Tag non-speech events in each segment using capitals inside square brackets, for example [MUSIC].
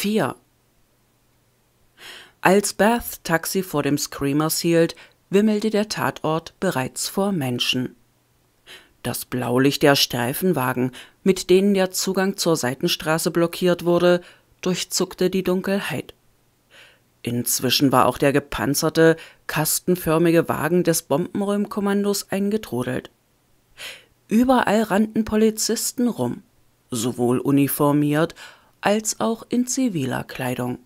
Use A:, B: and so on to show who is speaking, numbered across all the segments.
A: 4. Als Beth Taxi vor dem Screamers hielt, wimmelte der Tatort bereits vor Menschen. Das Blaulicht der Streifenwagen, mit denen der Zugang zur Seitenstraße blockiert wurde, durchzuckte die Dunkelheit. Inzwischen war auch der gepanzerte, kastenförmige Wagen des Bombenräumkommandos eingetrudelt. Überall rannten Polizisten rum, sowohl uniformiert als auch in ziviler Kleidung.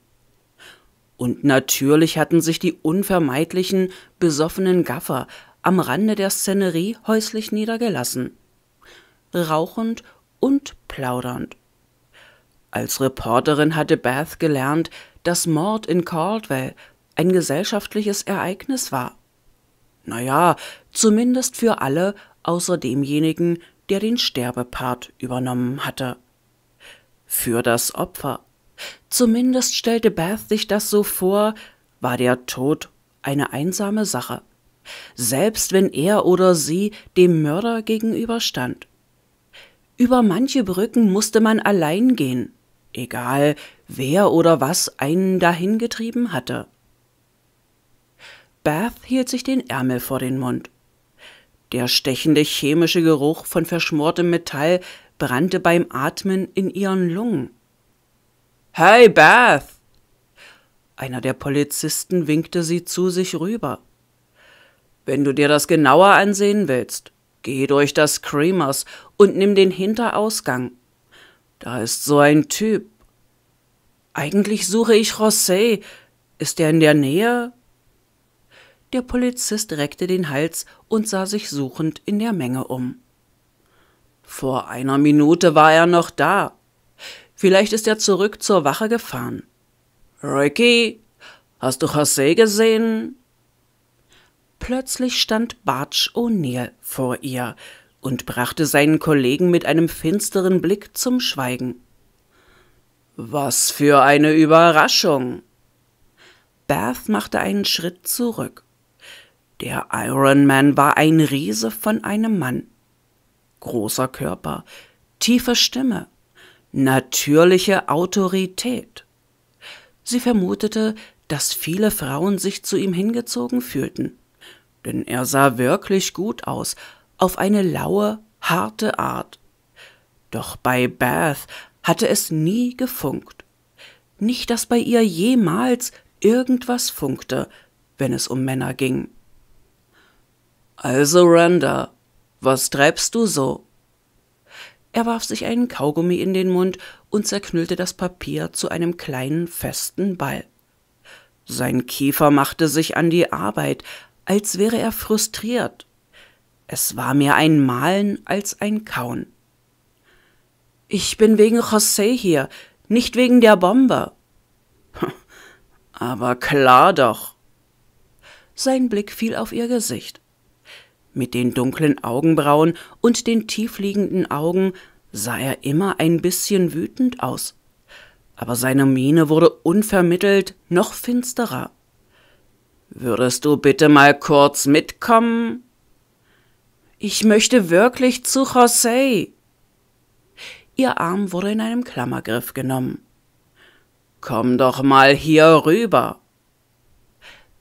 A: Und natürlich hatten sich die unvermeidlichen, besoffenen Gaffer am Rande der Szenerie häuslich niedergelassen, rauchend und plaudernd. Als Reporterin hatte Beth gelernt, dass Mord in Caldwell ein gesellschaftliches Ereignis war. Naja, zumindest für alle außer demjenigen, der den Sterbepart übernommen hatte für das Opfer. Zumindest stellte Beth sich das so vor, war der Tod eine einsame Sache, selbst wenn er oder sie dem Mörder gegenüberstand. Über manche Brücken musste man allein gehen, egal wer oder was einen dahingetrieben hatte. Beth hielt sich den Ärmel vor den Mund. Der stechende chemische Geruch von verschmortem Metall brannte beim Atmen in ihren Lungen. Hey, Beth! Einer der Polizisten winkte sie zu sich rüber. Wenn du dir das genauer ansehen willst, geh durch das Creamers und nimm den Hinterausgang. Da ist so ein Typ. Eigentlich suche ich José. Ist er in der Nähe? Der Polizist reckte den Hals und sah sich suchend in der Menge um. Vor einer Minute war er noch da. Vielleicht ist er zurück zur Wache gefahren. Ricky, hast du José gesehen? Plötzlich stand Bartsch O'Neill vor ihr und brachte seinen Kollegen mit einem finsteren Blick zum Schweigen. Was für eine Überraschung! Bath machte einen Schritt zurück. Der Iron Man war ein Riese von einem Mann großer Körper, tiefe Stimme, natürliche Autorität. Sie vermutete, dass viele Frauen sich zu ihm hingezogen fühlten, denn er sah wirklich gut aus, auf eine laue, harte Art. Doch bei Beth hatte es nie gefunkt. Nicht, dass bei ihr jemals irgendwas funkte, wenn es um Männer ging. Also Randa, was treibst du so? Er warf sich einen Kaugummi in den Mund und zerknüllte das Papier zu einem kleinen, festen Ball. Sein Kiefer machte sich an die Arbeit, als wäre er frustriert. Es war mehr ein Malen als ein Kauen. Ich bin wegen José hier, nicht wegen der Bombe. [LAUGHS] Aber klar doch. Sein Blick fiel auf ihr Gesicht. Mit den dunklen Augenbrauen und den tiefliegenden Augen sah er immer ein bisschen wütend aus. Aber seine Miene wurde unvermittelt noch finsterer. Würdest du bitte mal kurz mitkommen? Ich möchte wirklich zu José. Ihr Arm wurde in einem Klammergriff genommen. Komm doch mal hier rüber.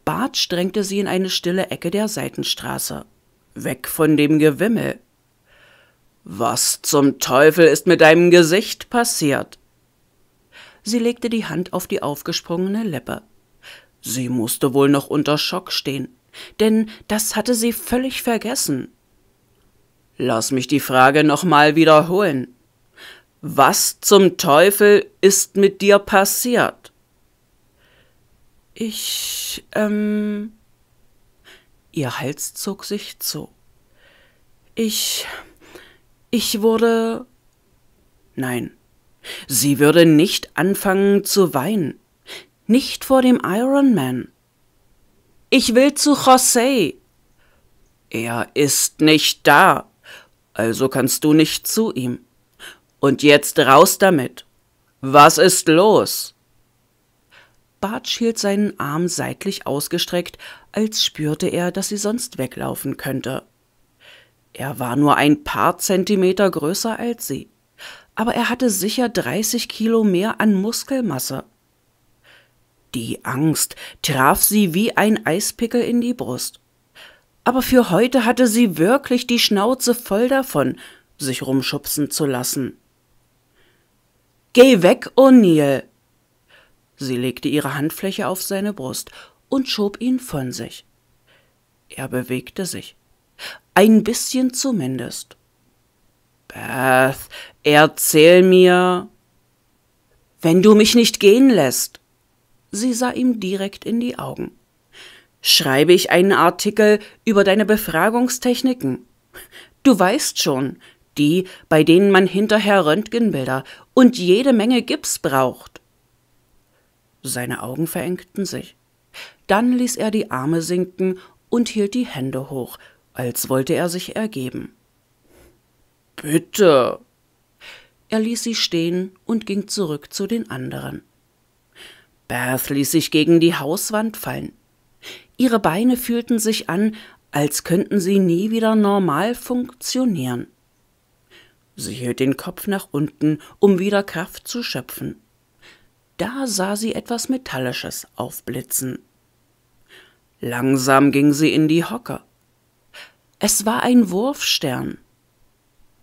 A: Bart strengte sie in eine stille Ecke der Seitenstraße weg von dem Gewimmel. Was zum Teufel ist mit deinem Gesicht passiert? Sie legte die Hand auf die aufgesprungene Lippe. Sie musste wohl noch unter Schock stehen, denn das hatte sie völlig vergessen. Lass mich die Frage nochmal wiederholen. Was zum Teufel ist mit dir passiert? Ich, ähm, Ihr Hals zog sich zu. Ich. ich wurde. Nein, sie würde nicht anfangen zu weinen. Nicht vor dem Iron Man. Ich will zu José. Er ist nicht da, also kannst du nicht zu ihm. Und jetzt raus damit. Was ist los? Bart hielt seinen Arm seitlich ausgestreckt, als spürte er, dass sie sonst weglaufen könnte. Er war nur ein paar Zentimeter größer als sie, aber er hatte sicher 30 Kilo mehr an Muskelmasse. Die Angst traf sie wie ein Eispickel in die Brust. Aber für heute hatte sie wirklich die Schnauze voll davon, sich rumschubsen zu lassen. Geh weg, O'Neill! Sie legte ihre Handfläche auf seine Brust und schob ihn von sich. Er bewegte sich. Ein bisschen zumindest. Beth, erzähl mir. Wenn du mich nicht gehen lässt. Sie sah ihm direkt in die Augen. Schreibe ich einen Artikel über deine Befragungstechniken. Du weißt schon, die, bei denen man hinterher Röntgenbilder und jede Menge Gips braucht. Seine Augen verengten sich. Dann ließ er die Arme sinken und hielt die Hände hoch, als wollte er sich ergeben. Bitte. Er ließ sie stehen und ging zurück zu den anderen. Beth ließ sich gegen die Hauswand fallen. Ihre Beine fühlten sich an, als könnten sie nie wieder normal funktionieren. Sie hielt den Kopf nach unten, um wieder Kraft zu schöpfen. Da sah sie etwas Metallisches aufblitzen. Langsam ging sie in die Hocke. Es war ein Wurfstern.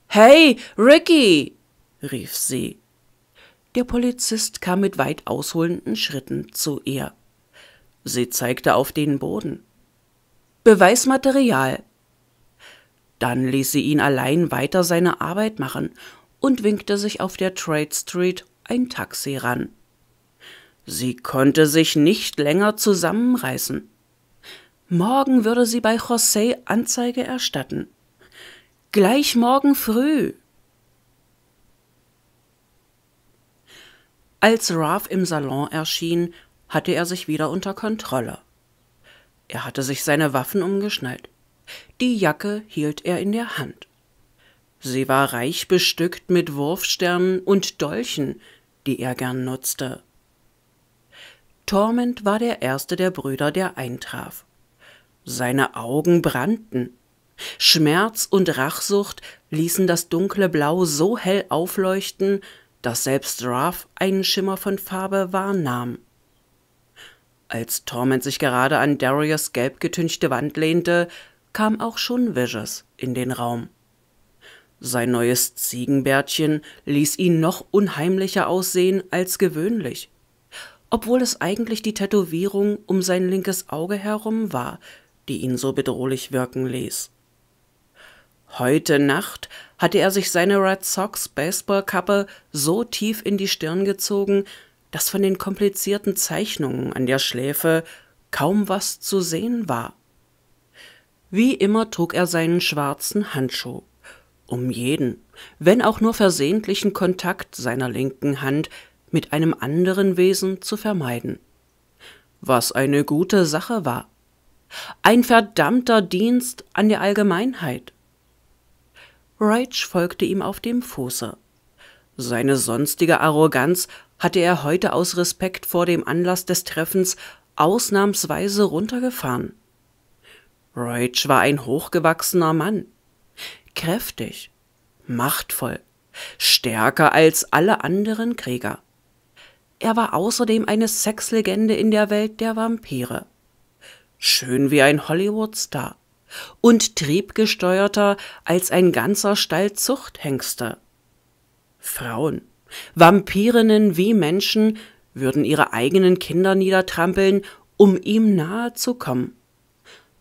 A: Hey, Ricky! rief sie. Der Polizist kam mit weit ausholenden Schritten zu ihr. Sie zeigte auf den Boden. Beweismaterial. Dann ließ sie ihn allein weiter seine Arbeit machen und winkte sich auf der Trade Street ein Taxi ran. Sie konnte sich nicht länger zusammenreißen. Morgen würde sie bei José Anzeige erstatten. Gleich morgen früh. Als Ralph im Salon erschien, hatte er sich wieder unter Kontrolle. Er hatte sich seine Waffen umgeschnallt. Die Jacke hielt er in der Hand. Sie war reich bestückt mit Wurfsternen und Dolchen, die er gern nutzte. Torment war der erste der Brüder, der eintraf. Seine Augen brannten. Schmerz und Rachsucht ließen das dunkle Blau so hell aufleuchten, dass selbst Ralph einen Schimmer von Farbe wahrnahm. Als Torment sich gerade an Darius gelb getünchte Wand lehnte, kam auch schon Visions in den Raum. Sein neues Ziegenbärtchen ließ ihn noch unheimlicher aussehen als gewöhnlich obwohl es eigentlich die Tätowierung um sein linkes Auge herum war, die ihn so bedrohlich wirken ließ. Heute Nacht hatte er sich seine Red Sox Baseballkappe so tief in die Stirn gezogen, dass von den komplizierten Zeichnungen an der Schläfe kaum was zu sehen war. Wie immer trug er seinen schwarzen Handschuh. Um jeden, wenn auch nur versehentlichen Kontakt seiner linken Hand mit einem anderen Wesen zu vermeiden. Was eine gute Sache war. Ein verdammter Dienst an der Allgemeinheit. Reich folgte ihm auf dem Fuße. Seine sonstige Arroganz hatte er heute aus Respekt vor dem Anlass des Treffens ausnahmsweise runtergefahren. Reutsch war ein hochgewachsener Mann, kräftig, machtvoll, stärker als alle anderen Krieger. Er war außerdem eine Sexlegende in der Welt der Vampire. Schön wie ein Hollywood-Star und triebgesteuerter als ein ganzer Stall Zuchthengste. Frauen, Vampirinnen wie Menschen, würden ihre eigenen Kinder niedertrampeln, um ihm nahe zu kommen.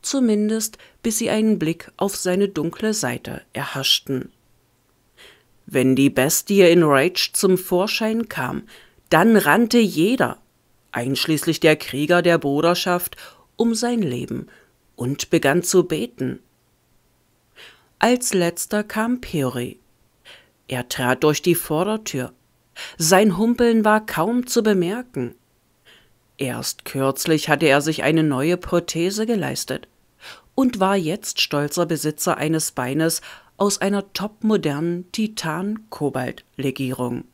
A: Zumindest bis sie einen Blick auf seine dunkle Seite erhaschten. Wenn die Bestie in Rage zum Vorschein kam, dann rannte jeder, einschließlich der Krieger der Bruderschaft, um sein Leben und begann zu beten. Als letzter kam Peri. Er trat durch die Vordertür. Sein Humpeln war kaum zu bemerken. Erst kürzlich hatte er sich eine neue Prothese geleistet und war jetzt stolzer Besitzer eines Beines aus einer topmodernen Titan-Kobalt-Legierung.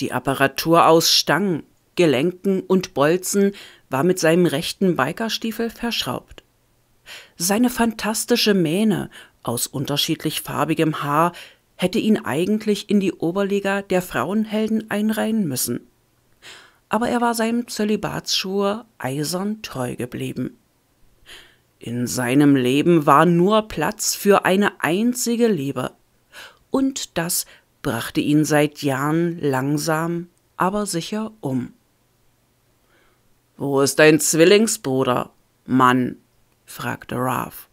A: Die Apparatur aus Stangen, Gelenken und Bolzen war mit seinem rechten Bikerstiefel verschraubt. Seine fantastische Mähne aus unterschiedlich farbigem Haar hätte ihn eigentlich in die Oberliga der Frauenhelden einreihen müssen. Aber er war seinem Zölibatsschuhe eisern treu geblieben. In seinem Leben war nur Platz für eine einzige Liebe. Und das brachte ihn seit Jahren langsam, aber sicher um. Wo ist dein Zwillingsbruder, Mann? fragte Ralph.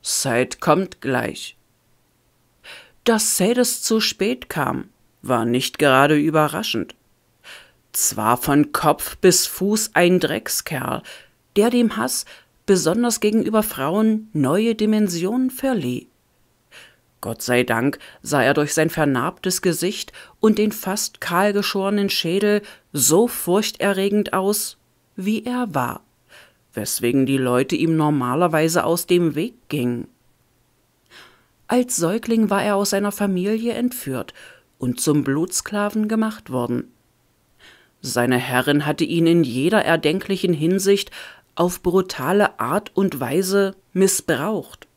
A: Said kommt gleich. Dass Sadis zu spät kam, war nicht gerade überraschend. Zwar von Kopf bis Fuß ein Dreckskerl, der dem Hass, besonders gegenüber Frauen, neue Dimensionen verlieh. Gott sei Dank sah er durch sein vernarbtes Gesicht und den fast kahlgeschorenen Schädel so furchterregend aus, wie er war, weswegen die Leute ihm normalerweise aus dem Weg gingen. Als Säugling war er aus seiner Familie entführt und zum Blutsklaven gemacht worden. Seine Herrin hatte ihn in jeder erdenklichen Hinsicht auf brutale Art und Weise missbraucht.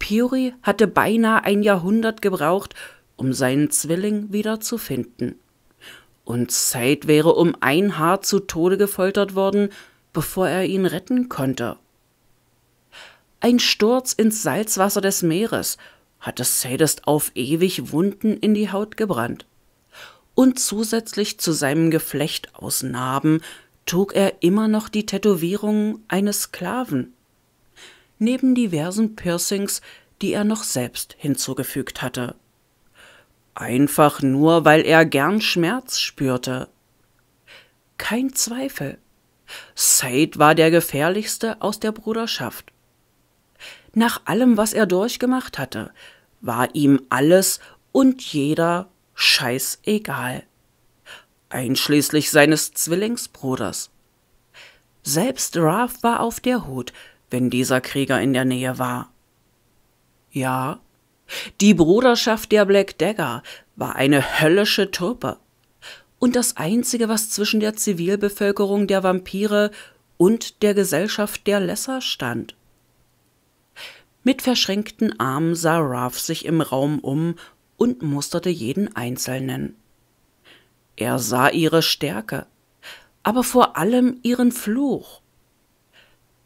A: Puri hatte beinahe ein Jahrhundert gebraucht, um seinen Zwilling wiederzufinden. Und Zeit wäre um ein Haar zu Tode gefoltert worden, bevor er ihn retten konnte. Ein Sturz ins Salzwasser des Meeres hatte Sadist auf ewig Wunden in die Haut gebrannt. Und zusätzlich zu seinem Geflecht aus Narben trug er immer noch die Tätowierungen eines Sklaven neben diversen Piercings, die er noch selbst hinzugefügt hatte. Einfach nur, weil er gern Schmerz spürte. Kein Zweifel. Said war der gefährlichste aus der Bruderschaft. Nach allem, was er durchgemacht hatte, war ihm alles und jeder scheißegal. Einschließlich seines Zwillingsbruders. Selbst Ralph war auf der Hut, wenn dieser Krieger in der Nähe war. Ja, die Bruderschaft der Black Dagger war eine höllische Truppe. Und das Einzige, was zwischen der Zivilbevölkerung der Vampire und der Gesellschaft der Lesser stand. Mit verschränkten Armen sah Ralph sich im Raum um und musterte jeden Einzelnen. Er sah ihre Stärke, aber vor allem ihren Fluch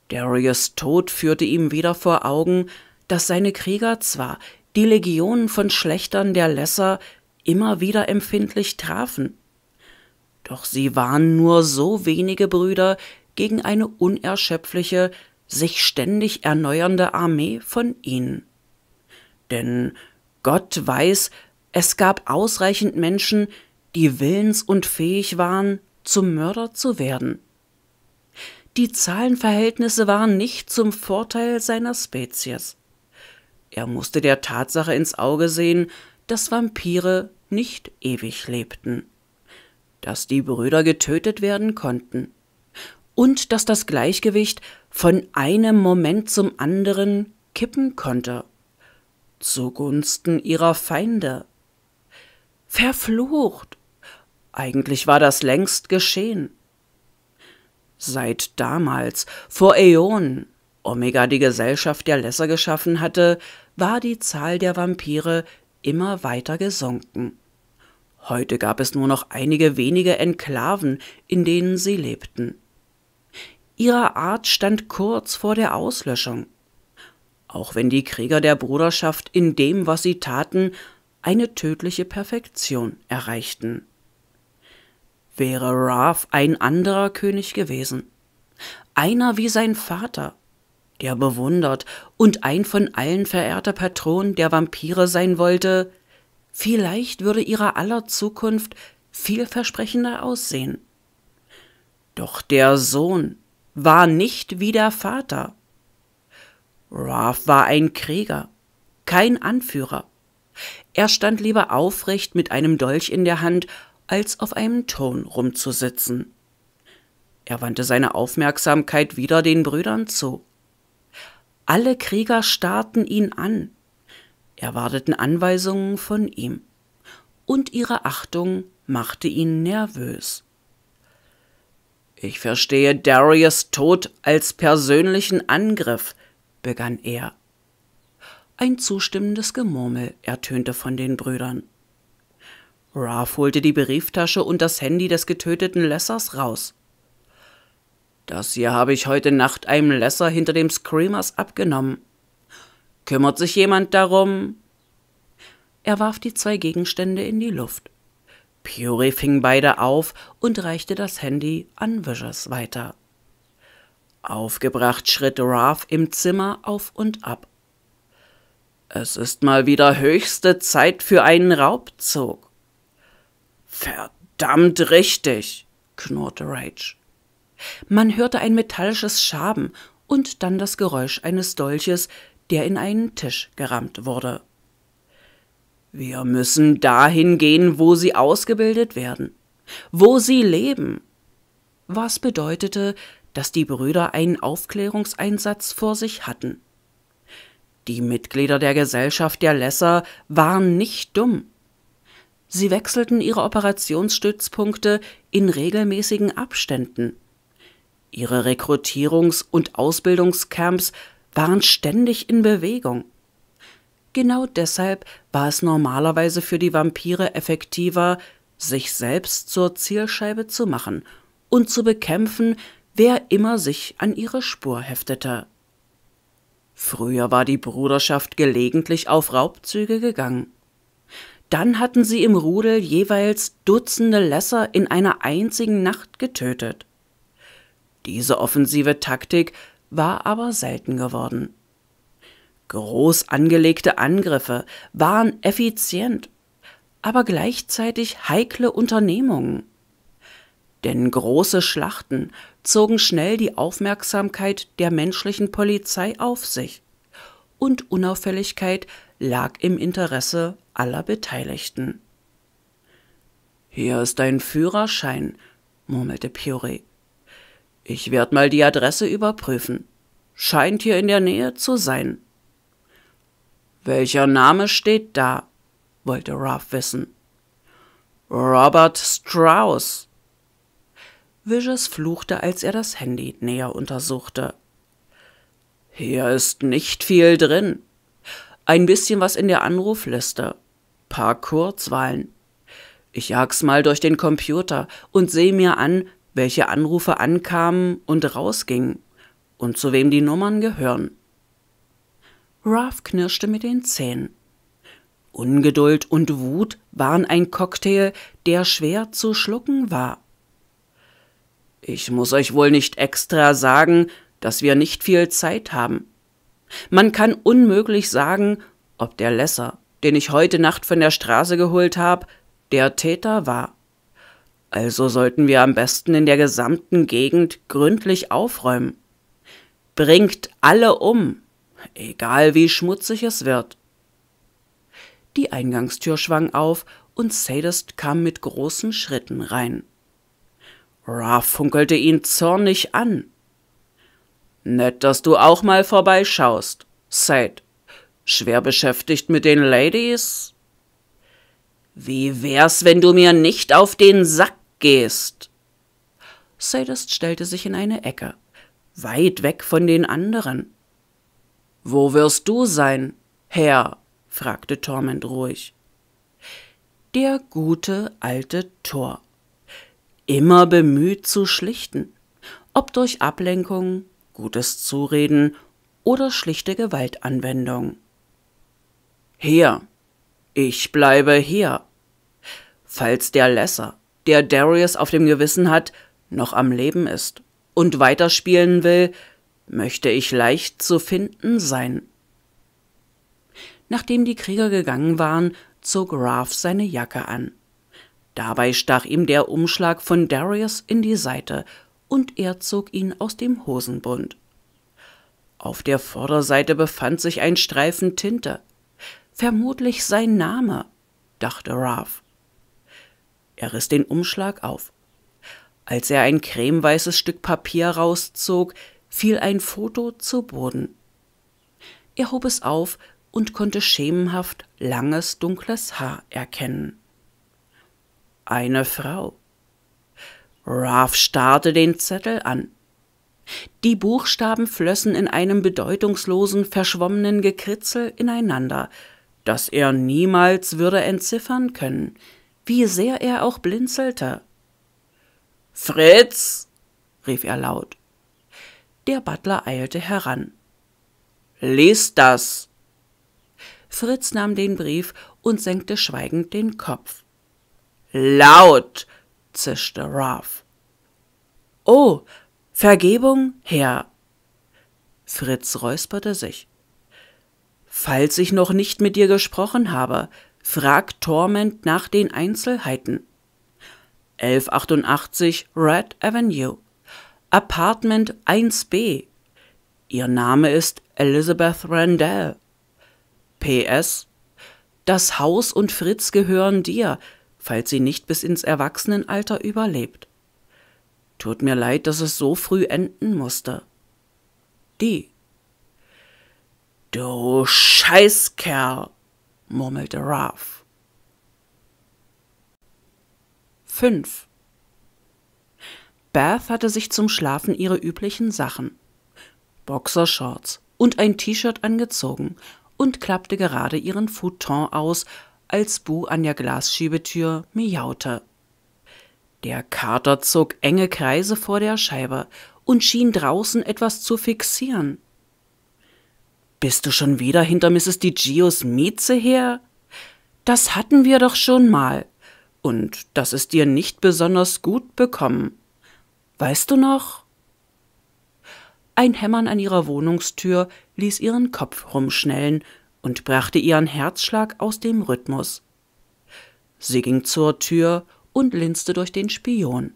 A: Darius Tod führte ihm wieder vor Augen, dass seine Krieger zwar die Legionen von Schlechtern der Lesser immer wieder empfindlich trafen, doch sie waren nur so wenige Brüder gegen eine unerschöpfliche, sich ständig erneuernde Armee von ihnen. Denn Gott weiß, es gab ausreichend Menschen, die willens und fähig waren, zum Mörder zu werden. Die Zahlenverhältnisse waren nicht zum Vorteil seiner Spezies. Er musste der Tatsache ins Auge sehen, dass Vampire nicht ewig lebten, dass die Brüder getötet werden konnten und dass das Gleichgewicht von einem Moment zum anderen kippen konnte, zugunsten ihrer Feinde. Verflucht! Eigentlich war das längst geschehen seit damals, vor Äonen, Omega die Gesellschaft der Lesser geschaffen hatte, war die Zahl der Vampire immer weiter gesunken. Heute gab es nur noch einige wenige Enklaven, in denen sie lebten. Ihre Art stand kurz vor der Auslöschung. Auch wenn die Krieger der Bruderschaft in dem, was sie taten, eine tödliche Perfektion erreichten wäre Ralph ein anderer König gewesen. Einer wie sein Vater, der bewundert und ein von allen verehrter Patron der Vampire sein wollte, vielleicht würde ihrer aller Zukunft vielversprechender aussehen. Doch der Sohn war nicht wie der Vater. Ralph war ein Krieger, kein Anführer. Er stand lieber aufrecht mit einem Dolch in der Hand als auf einem Ton rumzusitzen. Er wandte seine Aufmerksamkeit wieder den Brüdern zu. Alle Krieger starrten ihn an, erwarteten Anweisungen von ihm, und ihre Achtung machte ihn nervös. Ich verstehe Darius Tod als persönlichen Angriff, begann er. Ein zustimmendes Gemurmel ertönte von den Brüdern. Raff holte die Brieftasche und das Handy des getöteten Lessers raus. Das hier habe ich heute Nacht einem Lesser hinter dem Screamers abgenommen. Kümmert sich jemand darum? Er warf die zwei Gegenstände in die Luft. Puri fing beide auf und reichte das Handy an Vicious weiter. Aufgebracht schritt Raff im Zimmer auf und ab. Es ist mal wieder höchste Zeit für einen Raubzug. Verdammt richtig, knurrte Rage. Man hörte ein metallisches Schaben und dann das Geräusch eines Dolches, der in einen Tisch gerammt wurde. Wir müssen dahin gehen, wo sie ausgebildet werden, wo sie leben. Was bedeutete, dass die Brüder einen Aufklärungseinsatz vor sich hatten. Die Mitglieder der Gesellschaft der Lesser waren nicht dumm. Sie wechselten ihre Operationsstützpunkte in regelmäßigen Abständen. Ihre Rekrutierungs- und Ausbildungscamps waren ständig in Bewegung. Genau deshalb war es normalerweise für die Vampire effektiver, sich selbst zur Zielscheibe zu machen und zu bekämpfen, wer immer sich an ihre Spur heftete. Früher war die Bruderschaft gelegentlich auf Raubzüge gegangen. Dann hatten sie im Rudel jeweils Dutzende Lesser in einer einzigen Nacht getötet. Diese offensive Taktik war aber selten geworden. Groß angelegte Angriffe waren effizient, aber gleichzeitig heikle Unternehmungen. Denn große Schlachten zogen schnell die Aufmerksamkeit der menschlichen Polizei auf sich, und Unauffälligkeit lag im Interesse aller Beteiligten. Hier ist dein Führerschein, murmelte Piore. Ich werd mal die Adresse überprüfen. Scheint hier in der Nähe zu sein. Welcher Name steht da? wollte Ralph wissen. Robert Strauss. Viges fluchte, als er das Handy näher untersuchte. Hier ist nicht viel drin. Ein bisschen was in der Anrufliste paar Kurzwahlen. Ich jag's mal durch den Computer und seh mir an, welche Anrufe ankamen und rausgingen und zu wem die Nummern gehören. Ralph knirschte mit den Zähnen. Ungeduld und Wut waren ein Cocktail, der schwer zu schlucken war. Ich muss euch wohl nicht extra sagen, dass wir nicht viel Zeit haben. Man kann unmöglich sagen, ob der Lesser den ich heute Nacht von der Straße geholt habe, der Täter war. Also sollten wir am besten in der gesamten Gegend gründlich aufräumen. Bringt alle um, egal wie schmutzig es wird. Die Eingangstür schwang auf und Sadist kam mit großen Schritten rein. Ra funkelte ihn zornig an. Nett, dass du auch mal vorbeischaust, Sad. Schwer beschäftigt mit den Ladies? Wie wär's, wenn du mir nicht auf den Sack gehst? Sadist stellte sich in eine Ecke, weit weg von den anderen. Wo wirst du sein, Herr? fragte Torment ruhig. Der gute alte Tor. Immer bemüht zu schlichten, ob durch Ablenkung, gutes Zureden oder schlichte Gewaltanwendung. Hier. Ich bleibe hier. Falls der Lesser, der Darius auf dem Gewissen hat, noch am Leben ist und weiterspielen will, möchte ich leicht zu finden sein. Nachdem die Krieger gegangen waren, zog Ralph seine Jacke an. Dabei stach ihm der Umschlag von Darius in die Seite, und er zog ihn aus dem Hosenbund. Auf der Vorderseite befand sich ein Streifen Tinte, Vermutlich sein Name, dachte Ralph. Er riss den Umschlag auf. Als er ein cremeweißes Stück Papier rauszog, fiel ein Foto zu Boden. Er hob es auf und konnte schemenhaft langes, dunkles Haar erkennen. Eine Frau. Ralph starrte den Zettel an. Die Buchstaben flössen in einem bedeutungslosen, verschwommenen Gekritzel ineinander, das er niemals würde entziffern können, wie sehr er auch blinzelte. Fritz! rief er laut. Der Butler eilte heran. Lies das! Fritz nahm den Brief und senkte schweigend den Kopf. Laut! zischte Ralph. Oh, Vergebung, Herr! Fritz räusperte sich. Falls ich noch nicht mit dir gesprochen habe, frag Torment nach den Einzelheiten. 1188 Red Avenue, Apartment 1b. Ihr Name ist Elizabeth Randall. PS. Das Haus und Fritz gehören dir, falls sie nicht bis ins Erwachsenenalter überlebt. Tut mir leid, dass es so früh enden musste. Die. Du Scheißkerl, murmelte Ralph. 5. Beth hatte sich zum Schlafen ihre üblichen Sachen, Boxershorts und ein T-Shirt angezogen und klappte gerade ihren Futon aus, als Bu an der Glasschiebetür miaute. Der Kater zog enge Kreise vor der Scheibe und schien draußen etwas zu fixieren. Bist du schon wieder hinter Mrs. DiGios Mieze her? Das hatten wir doch schon mal. Und das ist dir nicht besonders gut bekommen. Weißt du noch? Ein Hämmern an ihrer Wohnungstür ließ ihren Kopf rumschnellen und brachte ihren Herzschlag aus dem Rhythmus. Sie ging zur Tür und linste durch den Spion.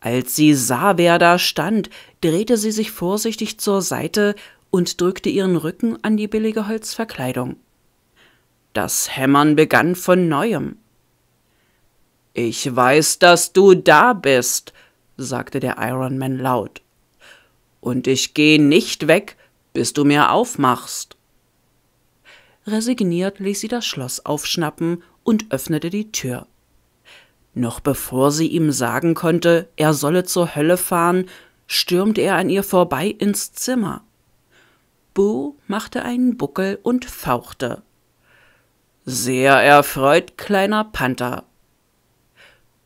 A: Als sie sah, wer da stand, drehte sie sich vorsichtig zur Seite und drückte ihren Rücken an die billige Holzverkleidung. Das Hämmern begann von neuem. Ich weiß, dass du da bist, sagte der Ironman laut. Und ich gehe nicht weg, bis du mir aufmachst. Resigniert ließ sie das Schloss aufschnappen und öffnete die Tür. Noch bevor sie ihm sagen konnte, er solle zur Hölle fahren, stürmte er an ihr vorbei ins Zimmer. Boo machte einen Buckel und fauchte. Sehr erfreut, kleiner Panther.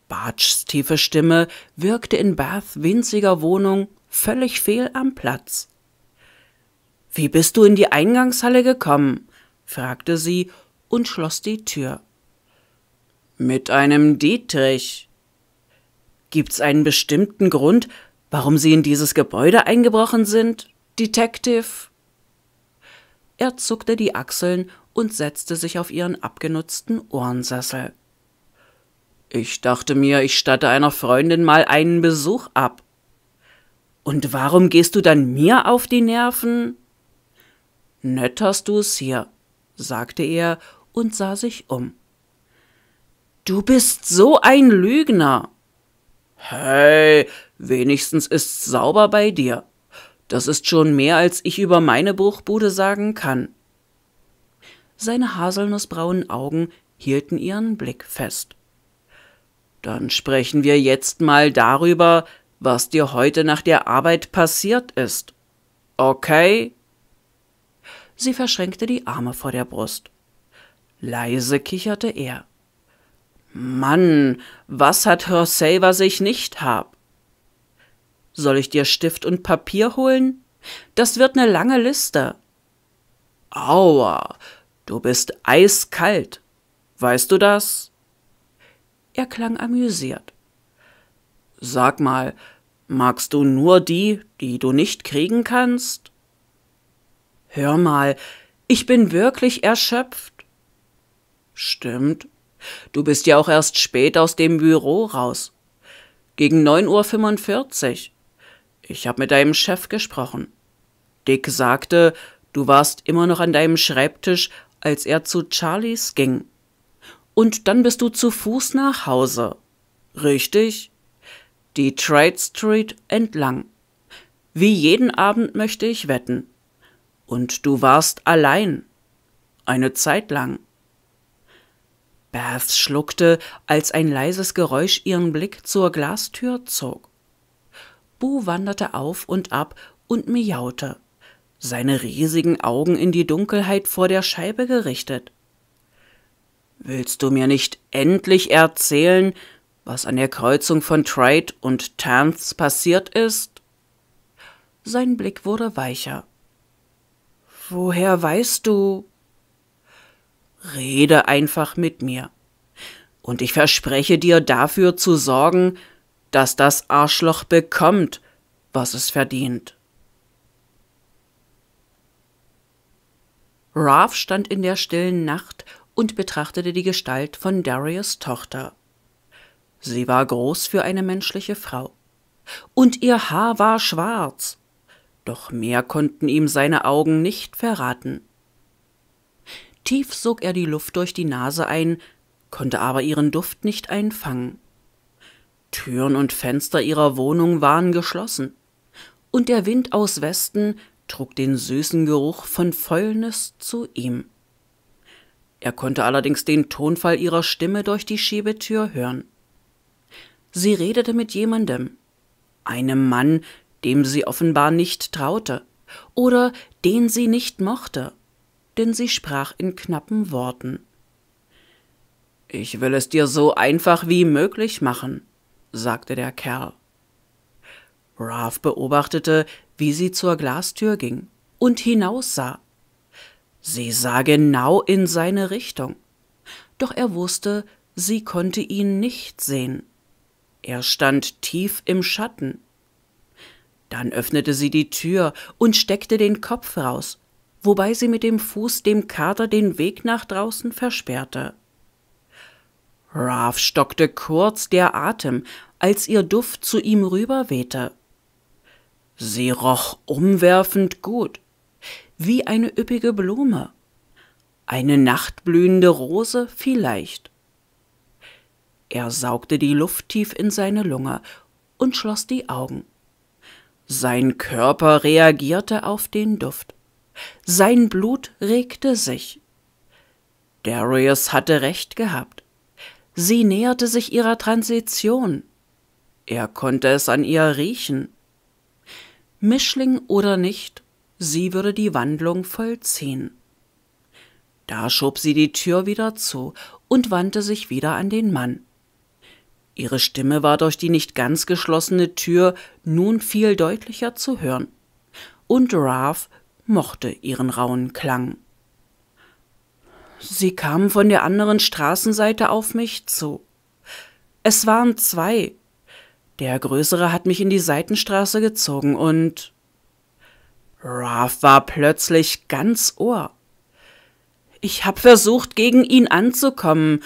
A: Bartschs tiefe Stimme wirkte in Baths winziger Wohnung völlig fehl am Platz. Wie bist du in die Eingangshalle gekommen? fragte sie und schloss die Tür. Mit einem Dietrich. Gibt's einen bestimmten Grund, warum Sie in dieses Gebäude eingebrochen sind, Detective? Er zuckte die Achseln und setzte sich auf ihren abgenutzten Ohrensessel. Ich dachte mir, ich statte einer Freundin mal einen Besuch ab. Und warum gehst du dann mir auf die Nerven? Nett hast du's hier, sagte er und sah sich um. Du bist so ein Lügner. Hey, wenigstens ist's sauber bei dir. Das ist schon mehr, als ich über meine Bruchbude sagen kann. Seine haselnussbraunen Augen hielten ihren Blick fest. Dann sprechen wir jetzt mal darüber, was dir heute nach der Arbeit passiert ist. Okay? Sie verschränkte die Arme vor der Brust. Leise kicherte er. Mann, was hat Herr Saver sich nicht hab? Soll ich dir Stift und Papier holen? Das wird ne lange Liste. Aua, du bist eiskalt. Weißt du das? Er klang amüsiert. Sag mal, magst du nur die, die du nicht kriegen kannst? Hör mal, ich bin wirklich erschöpft. Stimmt. Du bist ja auch erst spät aus dem Büro raus. Gegen neun Uhr fünfundvierzig. Ich habe mit deinem Chef gesprochen. Dick sagte, du warst immer noch an deinem Schreibtisch, als er zu Charlies ging. Und dann bist du zu Fuß nach Hause. Richtig? Die Trade Street entlang. Wie jeden Abend möchte ich wetten. Und du warst allein. Eine Zeit lang. Beth schluckte, als ein leises Geräusch ihren Blick zur Glastür zog. Bu wanderte auf und ab und miaute, seine riesigen Augen in die Dunkelheit vor der Scheibe gerichtet. Willst du mir nicht endlich erzählen, was an der Kreuzung von Trade und Tanz passiert ist? Sein Blick wurde weicher. Woher weißt du? Rede einfach mit mir. Und ich verspreche dir dafür zu sorgen, dass das Arschloch bekommt, was es verdient. Ralph stand in der stillen Nacht und betrachtete die Gestalt von Darius Tochter. Sie war groß für eine menschliche Frau, und ihr Haar war schwarz, doch mehr konnten ihm seine Augen nicht verraten. Tief sog er die Luft durch die Nase ein, konnte aber ihren Duft nicht einfangen. Türen und Fenster ihrer Wohnung waren geschlossen, und der Wind aus Westen trug den süßen Geruch von Fäulnis zu ihm. Er konnte allerdings den Tonfall ihrer Stimme durch die Schiebetür hören. Sie redete mit jemandem, einem Mann, dem sie offenbar nicht traute oder den sie nicht mochte, denn sie sprach in knappen Worten. Ich will es dir so einfach wie möglich machen sagte der Kerl. Ralph beobachtete, wie sie zur Glastür ging und hinaussah. Sie sah genau in seine Richtung. Doch er wusste, sie konnte ihn nicht sehen. Er stand tief im Schatten. Dann öffnete sie die Tür und steckte den Kopf raus, wobei sie mit dem Fuß dem Kater den Weg nach draußen versperrte. Ralph stockte kurz der Atem, als ihr Duft zu ihm rüberwehte. Sie roch umwerfend gut, wie eine üppige Blume. Eine nachtblühende Rose vielleicht. Er saugte die Luft tief in seine Lunge und schloss die Augen. Sein Körper reagierte auf den Duft. Sein Blut regte sich. Darius hatte recht gehabt. Sie näherte sich ihrer Transition. Er konnte es an ihr riechen. Mischling oder nicht, sie würde die Wandlung vollziehen. Da schob sie die Tür wieder zu und wandte sich wieder an den Mann. Ihre Stimme war durch die nicht ganz geschlossene Tür nun viel deutlicher zu hören, und Ralph mochte ihren rauen Klang. Sie kamen von der anderen Straßenseite auf mich zu. Es waren zwei. Der Größere hat mich in die Seitenstraße gezogen und. Ralph war plötzlich ganz Ohr. Ich hab versucht, gegen ihn anzukommen.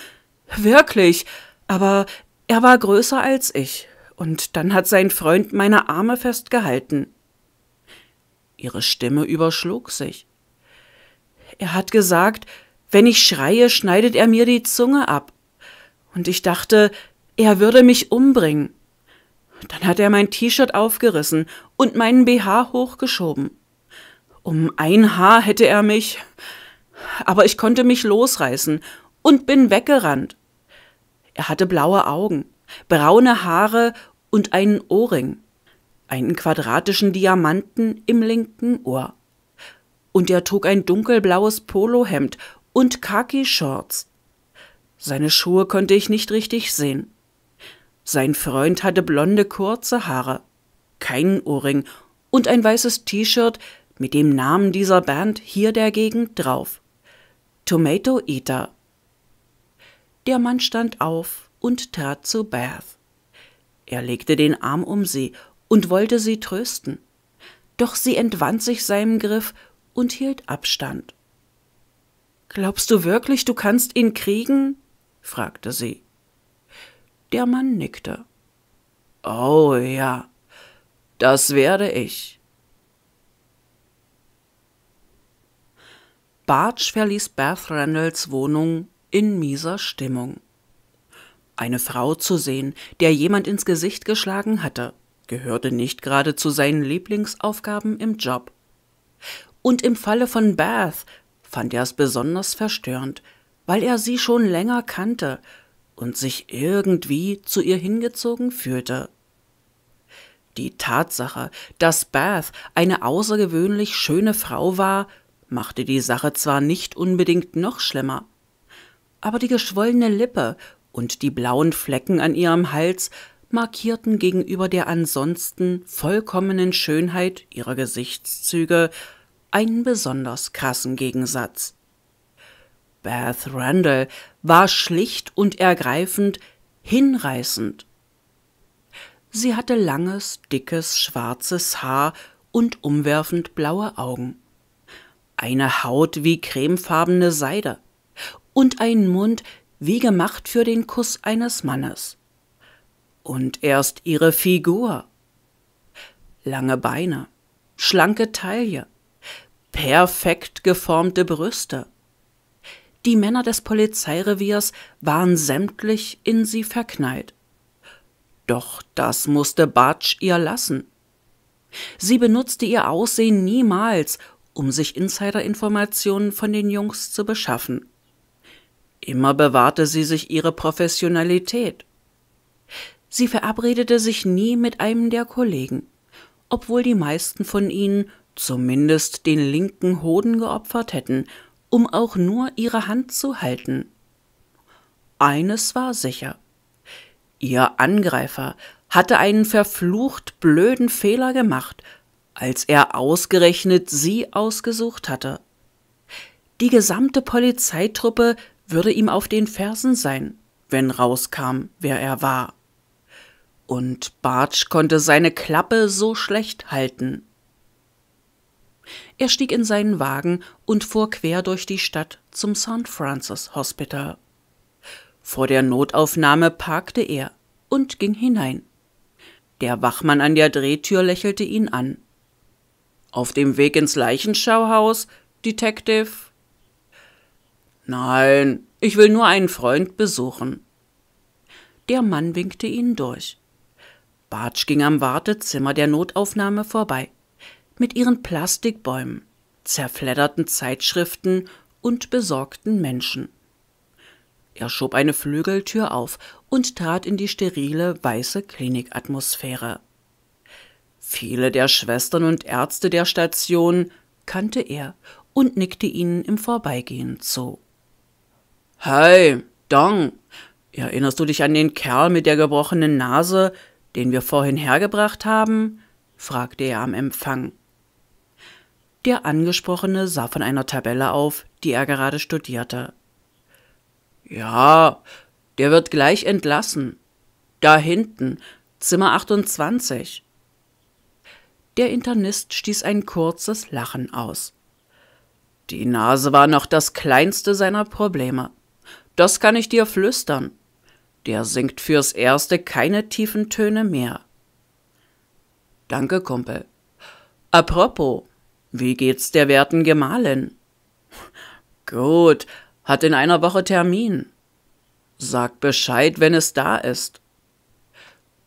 A: Wirklich, aber er war größer als ich, und dann hat sein Freund meine Arme festgehalten. Ihre Stimme überschlug sich. Er hat gesagt, wenn ich schreie, schneidet er mir die Zunge ab. Und ich dachte, er würde mich umbringen. Dann hat er mein T-Shirt aufgerissen und meinen BH hochgeschoben. Um ein Haar hätte er mich. Aber ich konnte mich losreißen und bin weggerannt. Er hatte blaue Augen, braune Haare und einen Ohrring, einen quadratischen Diamanten im linken Ohr. Und er trug ein dunkelblaues Polohemd und Khaki-Shorts. Seine Schuhe konnte ich nicht richtig sehen. Sein Freund hatte blonde, kurze Haare, keinen Ohrring und ein weißes T-Shirt mit dem Namen dieser Band hier der Gegend drauf. Tomato Eater. Der Mann stand auf und trat zu Beth. Er legte den Arm um sie und wollte sie trösten. Doch sie entwand sich seinem Griff und hielt Abstand. Glaubst du wirklich, du kannst ihn kriegen? fragte sie. Der Mann nickte. Oh ja, das werde ich. Bartsch verließ Beth Randalls Wohnung in mieser Stimmung. Eine Frau zu sehen, der jemand ins Gesicht geschlagen hatte, gehörte nicht gerade zu seinen Lieblingsaufgaben im Job. Und im Falle von Bath fand er es besonders verstörend, weil er sie schon länger kannte und sich irgendwie zu ihr hingezogen fühlte. Die Tatsache, dass Bath eine außergewöhnlich schöne Frau war, machte die Sache zwar nicht unbedingt noch schlimmer, aber die geschwollene Lippe und die blauen Flecken an ihrem Hals markierten gegenüber der ansonsten vollkommenen Schönheit ihrer Gesichtszüge einen besonders krassen Gegensatz. Beth Randall war schlicht und ergreifend hinreißend. Sie hatte langes, dickes, schwarzes Haar und umwerfend blaue Augen, eine Haut wie cremefarbene Seide und einen Mund wie gemacht für den Kuss eines Mannes. Und erst ihre Figur. Lange Beine, schlanke Taille, perfekt geformte Brüste. Die Männer des Polizeireviers waren sämtlich in sie verknallt. Doch das musste Bartsch ihr lassen. Sie benutzte ihr Aussehen niemals, um sich Insiderinformationen von den Jungs zu beschaffen. Immer bewahrte sie sich ihre Professionalität. Sie verabredete sich nie mit einem der Kollegen, obwohl die meisten von ihnen zumindest den linken Hoden geopfert hätten, um auch nur ihre Hand zu halten. Eines war sicher. Ihr Angreifer hatte einen verflucht blöden Fehler gemacht, als er ausgerechnet sie ausgesucht hatte. Die gesamte Polizeitruppe würde ihm auf den Fersen sein, wenn rauskam, wer er war. Und Bartsch konnte seine Klappe so schlecht halten. Er stieg in seinen Wagen und fuhr quer durch die Stadt zum St. Francis Hospital. Vor der Notaufnahme parkte er und ging hinein. Der Wachmann an der Drehtür lächelte ihn an. Auf dem Weg ins Leichenschauhaus, Detective? Nein, ich will nur einen Freund besuchen. Der Mann winkte ihn durch. Bartsch ging am Wartezimmer der Notaufnahme vorbei mit ihren Plastikbäumen, zerfledderten Zeitschriften und besorgten Menschen. Er schob eine Flügeltür auf und trat in die sterile, weiße Klinikatmosphäre. Viele der Schwestern und Ärzte der Station kannte er und nickte ihnen im Vorbeigehen zu. Hey, Dong, erinnerst du dich an den Kerl mit der gebrochenen Nase, den wir vorhin hergebracht haben? fragte er am Empfang. Der Angesprochene sah von einer Tabelle auf, die er gerade studierte. Ja, der wird gleich entlassen. Da hinten, Zimmer 28. Der Internist stieß ein kurzes Lachen aus. Die Nase war noch das kleinste seiner Probleme. Das kann ich dir flüstern. Der singt fürs Erste keine tiefen Töne mehr. Danke, Kumpel. Apropos, wie geht's der werten Gemahlin? Gut, hat in einer Woche Termin. Sag Bescheid, wenn es da ist.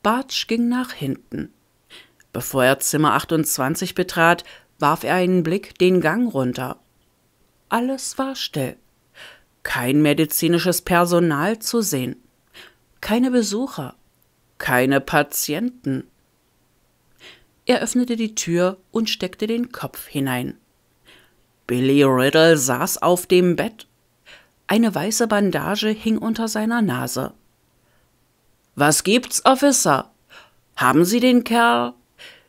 A: Bartsch ging nach hinten. Bevor er Zimmer 28 betrat, warf er einen Blick den Gang runter. Alles war still. Kein medizinisches Personal zu sehen. Keine Besucher. Keine Patienten. Er öffnete die Tür und steckte den Kopf hinein. Billy Riddle saß auf dem Bett. Eine weiße Bandage hing unter seiner Nase. Was gibt's, Officer? Haben Sie den Kerl?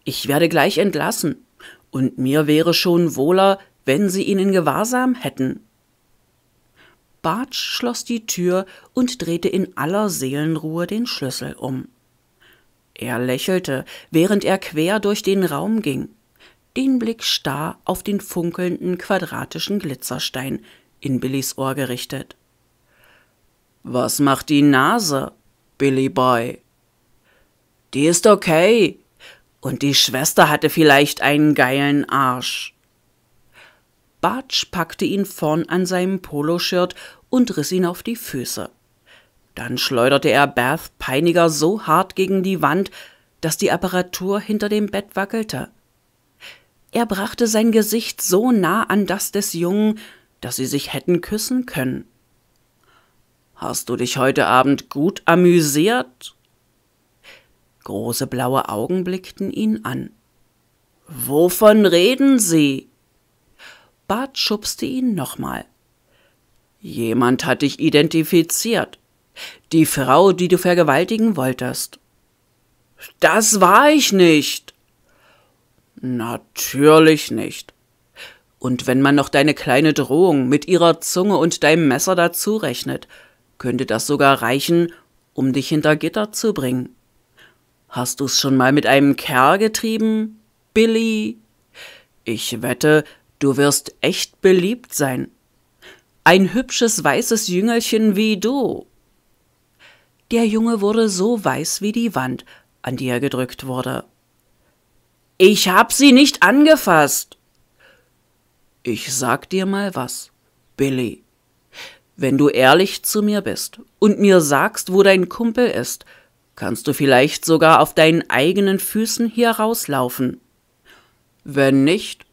A: Ich werde gleich entlassen, und mir wäre schon wohler, wenn Sie ihn in Gewahrsam hätten. Bartsch schloss die Tür und drehte in aller Seelenruhe den Schlüssel um. Er lächelte, während er quer durch den Raum ging, den Blick starr auf den funkelnden quadratischen Glitzerstein in Billys Ohr gerichtet. Was macht die Nase, Billy Boy? Die ist okay. Und die Schwester hatte vielleicht einen geilen Arsch. Bartsch packte ihn vorn an seinem Poloshirt und riss ihn auf die Füße. Dann schleuderte er Bath Peiniger so hart gegen die Wand, dass die Apparatur hinter dem Bett wackelte. Er brachte sein Gesicht so nah an das des Jungen, dass sie sich hätten küssen können. Hast du dich heute Abend gut amüsiert? Große blaue Augen blickten ihn an. Wovon reden Sie? Bart schubste ihn nochmal. Jemand hat dich identifiziert. Die Frau, die du vergewaltigen wolltest. Das war ich nicht. Natürlich nicht. Und wenn man noch deine kleine Drohung mit ihrer Zunge und deinem Messer dazu rechnet, könnte das sogar reichen, um dich hinter Gitter zu bringen. Hast du's schon mal mit einem Kerl getrieben, Billy? Ich wette, du wirst echt beliebt sein. Ein hübsches weißes Jüngelchen wie du. Der Junge wurde so weiß wie die Wand, an die er gedrückt wurde. Ich hab sie nicht angefasst. Ich sag dir mal was, Billy. Wenn du ehrlich zu mir bist und mir sagst, wo dein Kumpel ist, kannst du vielleicht sogar auf deinen eigenen Füßen hier rauslaufen. Wenn nicht,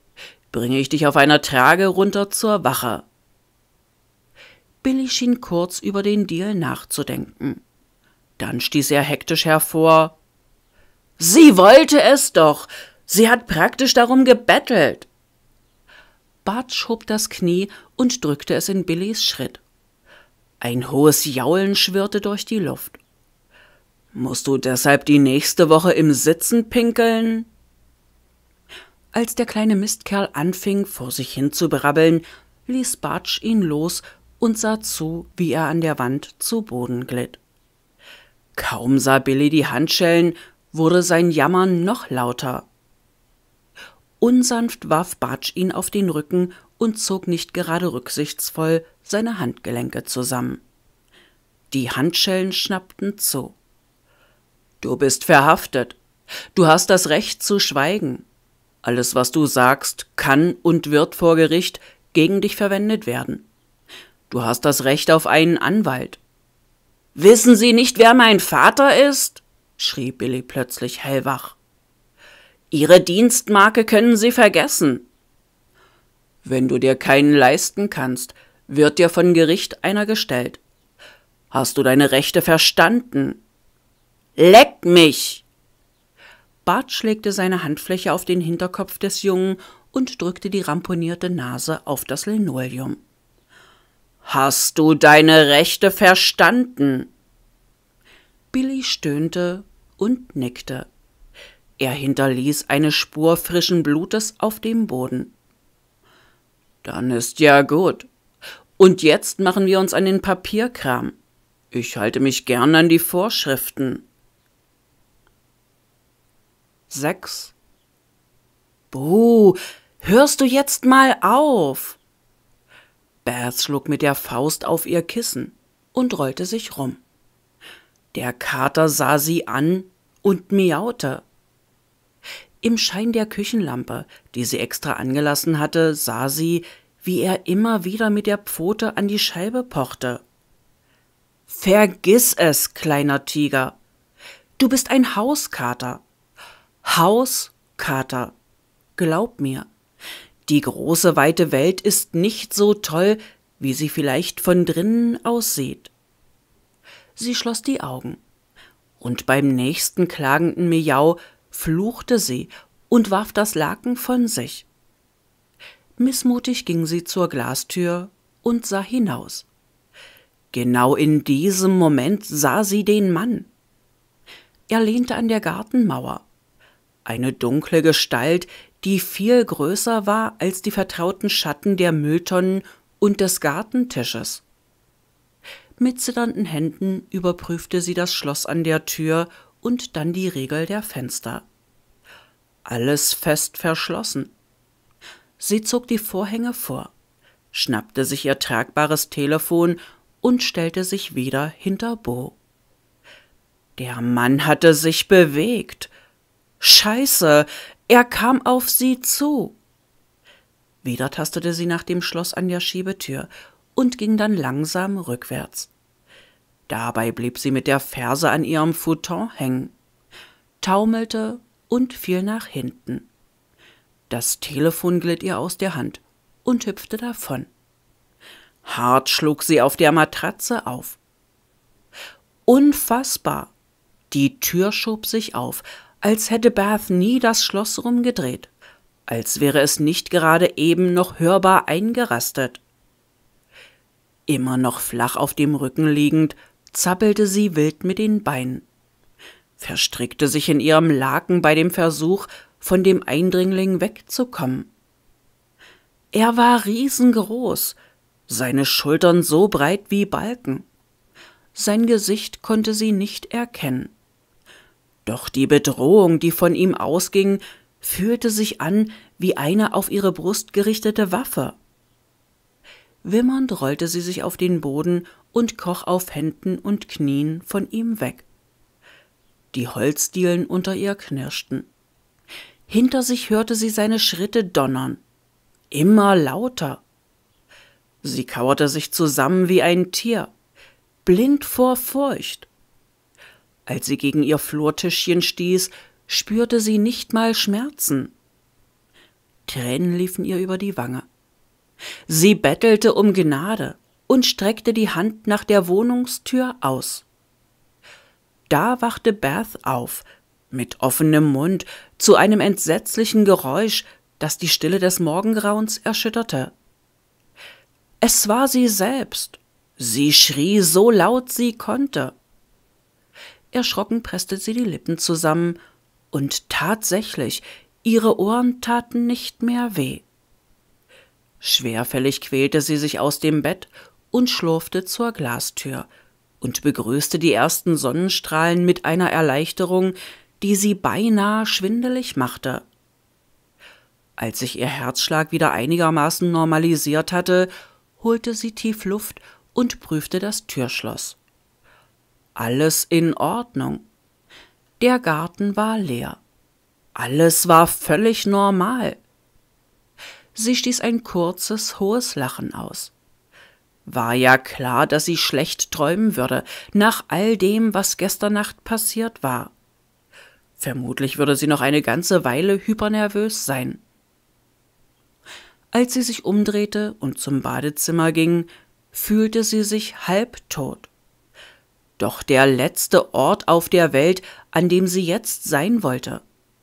A: bringe ich dich auf einer Trage runter zur Wache. Billy schien kurz über den Deal nachzudenken. Dann stieß er hektisch hervor Sie wollte es doch. Sie hat praktisch darum gebettelt. Bart schob das Knie und drückte es in Billys Schritt. Ein hohes Jaulen schwirrte durch die Luft. Musst du deshalb die nächste Woche im Sitzen pinkeln? Als der kleine Mistkerl anfing, vor sich hin zu brabbeln, ließ Bartsch ihn los und sah zu, wie er an der Wand zu Boden glitt. Kaum sah Billy die Handschellen, wurde sein Jammern noch lauter. Unsanft warf Bartsch ihn auf den Rücken und zog nicht gerade rücksichtsvoll seine Handgelenke zusammen. Die Handschellen schnappten zu. Du bist verhaftet. Du hast das Recht zu schweigen. Alles, was du sagst, kann und wird vor Gericht gegen dich verwendet werden. Du hast das Recht auf einen Anwalt. Wissen Sie nicht, wer mein Vater ist? schrie Billy plötzlich hellwach. Ihre Dienstmarke können Sie vergessen. Wenn du dir keinen leisten kannst, wird dir von Gericht einer gestellt. Hast du deine Rechte verstanden? Leck mich! Bart schlägte seine Handfläche auf den Hinterkopf des Jungen und drückte die ramponierte Nase auf das Linoleum. Hast du deine Rechte verstanden? Billy stöhnte und nickte. Er hinterließ eine Spur frischen Blutes auf dem Boden. Dann ist ja gut. Und jetzt machen wir uns an den Papierkram. Ich halte mich gern an die Vorschriften. Sechs. Buh, hörst du jetzt mal auf? Beth schlug mit der Faust auf ihr Kissen und rollte sich rum. Der Kater sah sie an und miaute. Im Schein der Küchenlampe, die sie extra angelassen hatte, sah sie, wie er immer wieder mit der Pfote an die Scheibe pochte. Vergiss es, kleiner Tiger. Du bist ein Hauskater. Hauskater. Glaub mir. Die große weite Welt ist nicht so toll, wie sie vielleicht von drinnen aussieht. Sie schloss die Augen. Und beim nächsten klagenden Miau fluchte sie und warf das Laken von sich. Missmutig ging sie zur Glastür und sah hinaus. Genau in diesem Moment sah sie den Mann. Er lehnte an der Gartenmauer. Eine dunkle Gestalt, die viel größer war als die vertrauten Schatten der Mülltonnen und des Gartentisches. Mit zitternden Händen überprüfte sie das Schloss an der Tür und dann die Regel der Fenster. Alles fest verschlossen. Sie zog die Vorhänge vor, schnappte sich ihr tragbares Telefon und stellte sich wieder hinter Bo. Der Mann hatte sich bewegt. Scheiße, er kam auf sie zu. Wieder tastete sie nach dem Schloss an der Schiebetür und ging dann langsam rückwärts. Dabei blieb sie mit der Ferse an ihrem Futon hängen, taumelte und fiel nach hinten. Das Telefon glitt ihr aus der Hand und hüpfte davon. Hart schlug sie auf der Matratze auf. Unfassbar. Die Tür schob sich auf, als hätte Bath nie das Schloss rumgedreht, als wäre es nicht gerade eben noch hörbar eingerastet. Immer noch flach auf dem Rücken liegend, zappelte sie wild mit den Beinen, verstrickte sich in ihrem Laken bei dem Versuch, von dem Eindringling wegzukommen. Er war riesengroß, seine Schultern so breit wie Balken. Sein Gesicht konnte sie nicht erkennen. Doch die Bedrohung, die von ihm ausging, fühlte sich an wie eine auf ihre Brust gerichtete Waffe. Wimmernd rollte sie sich auf den Boden und kroch auf Händen und Knien von ihm weg. Die Holzdielen unter ihr knirschten. Hinter sich hörte sie seine Schritte donnern. Immer lauter. Sie kauerte sich zusammen wie ein Tier, blind vor Furcht. Als sie gegen ihr Flortischchen stieß, spürte sie nicht mal Schmerzen. Tränen liefen ihr über die Wange. Sie bettelte um Gnade und streckte die Hand nach der Wohnungstür aus. Da wachte Beth auf, mit offenem Mund, zu einem entsetzlichen Geräusch, das die Stille des Morgengrauens erschütterte. Es war sie selbst. Sie schrie so laut sie konnte. Erschrocken presste sie die Lippen zusammen. Und tatsächlich, ihre Ohren taten nicht mehr weh. Schwerfällig quälte sie sich aus dem Bett und schlurfte zur Glastür und begrüßte die ersten Sonnenstrahlen mit einer Erleichterung, die sie beinahe schwindelig machte. Als sich ihr Herzschlag wieder einigermaßen normalisiert hatte, holte sie tief Luft und prüfte das Türschloss. Alles in Ordnung. Der Garten war leer. Alles war völlig normal. Sie stieß ein kurzes, hohes Lachen aus. War ja klar, dass sie schlecht träumen würde, nach all dem, was gestern Nacht passiert war. Vermutlich würde sie noch eine ganze Weile hypernervös sein. Als sie sich umdrehte und zum Badezimmer ging, fühlte sie sich halbtot doch der letzte Ort auf der Welt, an dem sie jetzt sein wollte,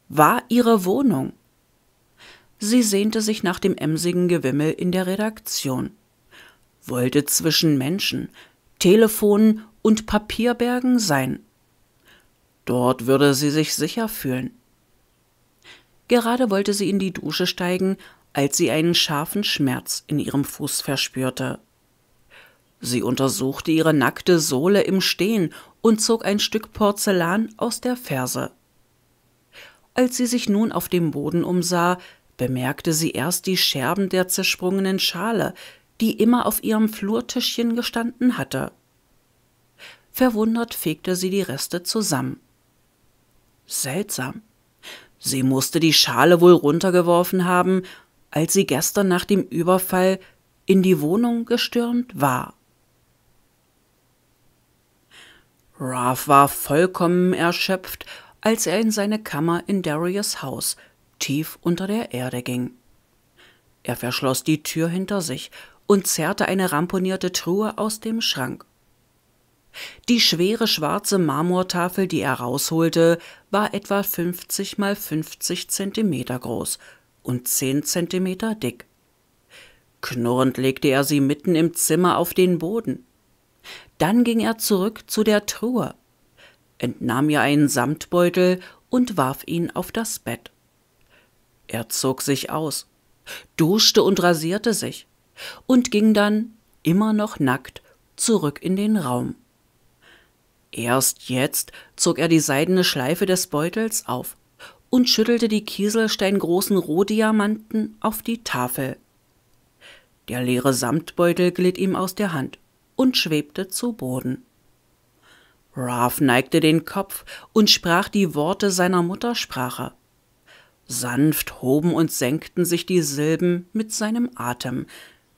A: war ihre Wohnung. Sie sehnte sich nach dem emsigen Gewimmel in der Redaktion, wollte zwischen Menschen, Telefonen und Papierbergen sein. Dort würde sie sich sicher fühlen. Gerade wollte sie in die Dusche steigen, als sie einen scharfen Schmerz in ihrem Fuß verspürte. Sie untersuchte ihre nackte Sohle im Stehen und zog ein Stück Porzellan aus der Ferse. Als sie sich nun auf dem Boden umsah, bemerkte sie erst die Scherben der zersprungenen Schale, die immer auf ihrem Flurtischchen gestanden hatte. Verwundert fegte sie die Reste zusammen. Seltsam. Sie musste die Schale wohl runtergeworfen haben, als sie gestern nach dem Überfall in die Wohnung gestürmt war. Ralph war vollkommen erschöpft, als er in seine Kammer in Darius Haus, tief unter der Erde ging. Er verschloss die Tür hinter sich und zerrte eine ramponierte Truhe aus dem Schrank. Die schwere schwarze Marmortafel, die er rausholte, war etwa 50 mal 50 Zentimeter groß und 10 Zentimeter dick. Knurrend legte er sie mitten im Zimmer auf den Boden. Dann ging er zurück zu der Truhe, entnahm ihr einen Samtbeutel und warf ihn auf das Bett. Er zog sich aus, duschte und rasierte sich und ging dann, immer noch nackt, zurück in den Raum. Erst jetzt zog er die seidene Schleife des Beutels auf und schüttelte die kieselsteingroßen Rohdiamanten auf die Tafel. Der leere Samtbeutel glitt ihm aus der Hand und schwebte zu Boden. Ralph neigte den Kopf und sprach die Worte seiner Muttersprache. Sanft hoben und senkten sich die Silben mit seinem Atem,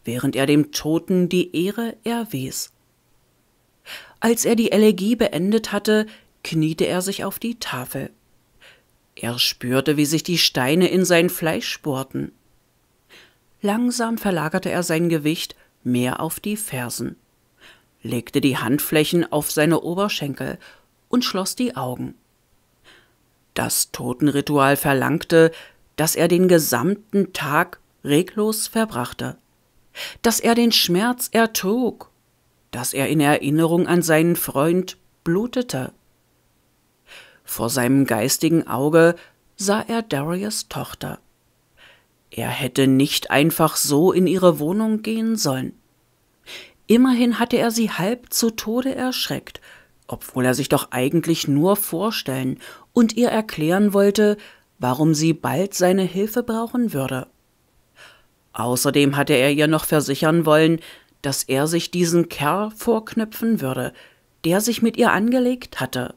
A: während er dem Toten die Ehre erwies. Als er die Elegie beendet hatte, kniete er sich auf die Tafel. Er spürte, wie sich die Steine in sein Fleisch bohrten. Langsam verlagerte er sein Gewicht mehr auf die Fersen legte die Handflächen auf seine Oberschenkel und schloss die Augen. Das Totenritual verlangte, dass er den gesamten Tag reglos verbrachte, dass er den Schmerz ertrug, dass er in Erinnerung an seinen Freund blutete. Vor seinem geistigen Auge sah er Darius Tochter. Er hätte nicht einfach so in ihre Wohnung gehen sollen. Immerhin hatte er sie halb zu Tode erschreckt, obwohl er sich doch eigentlich nur vorstellen und ihr erklären wollte, warum sie bald seine Hilfe brauchen würde. Außerdem hatte er ihr noch versichern wollen, dass er sich diesen Kerl vorknüpfen würde, der sich mit ihr angelegt hatte.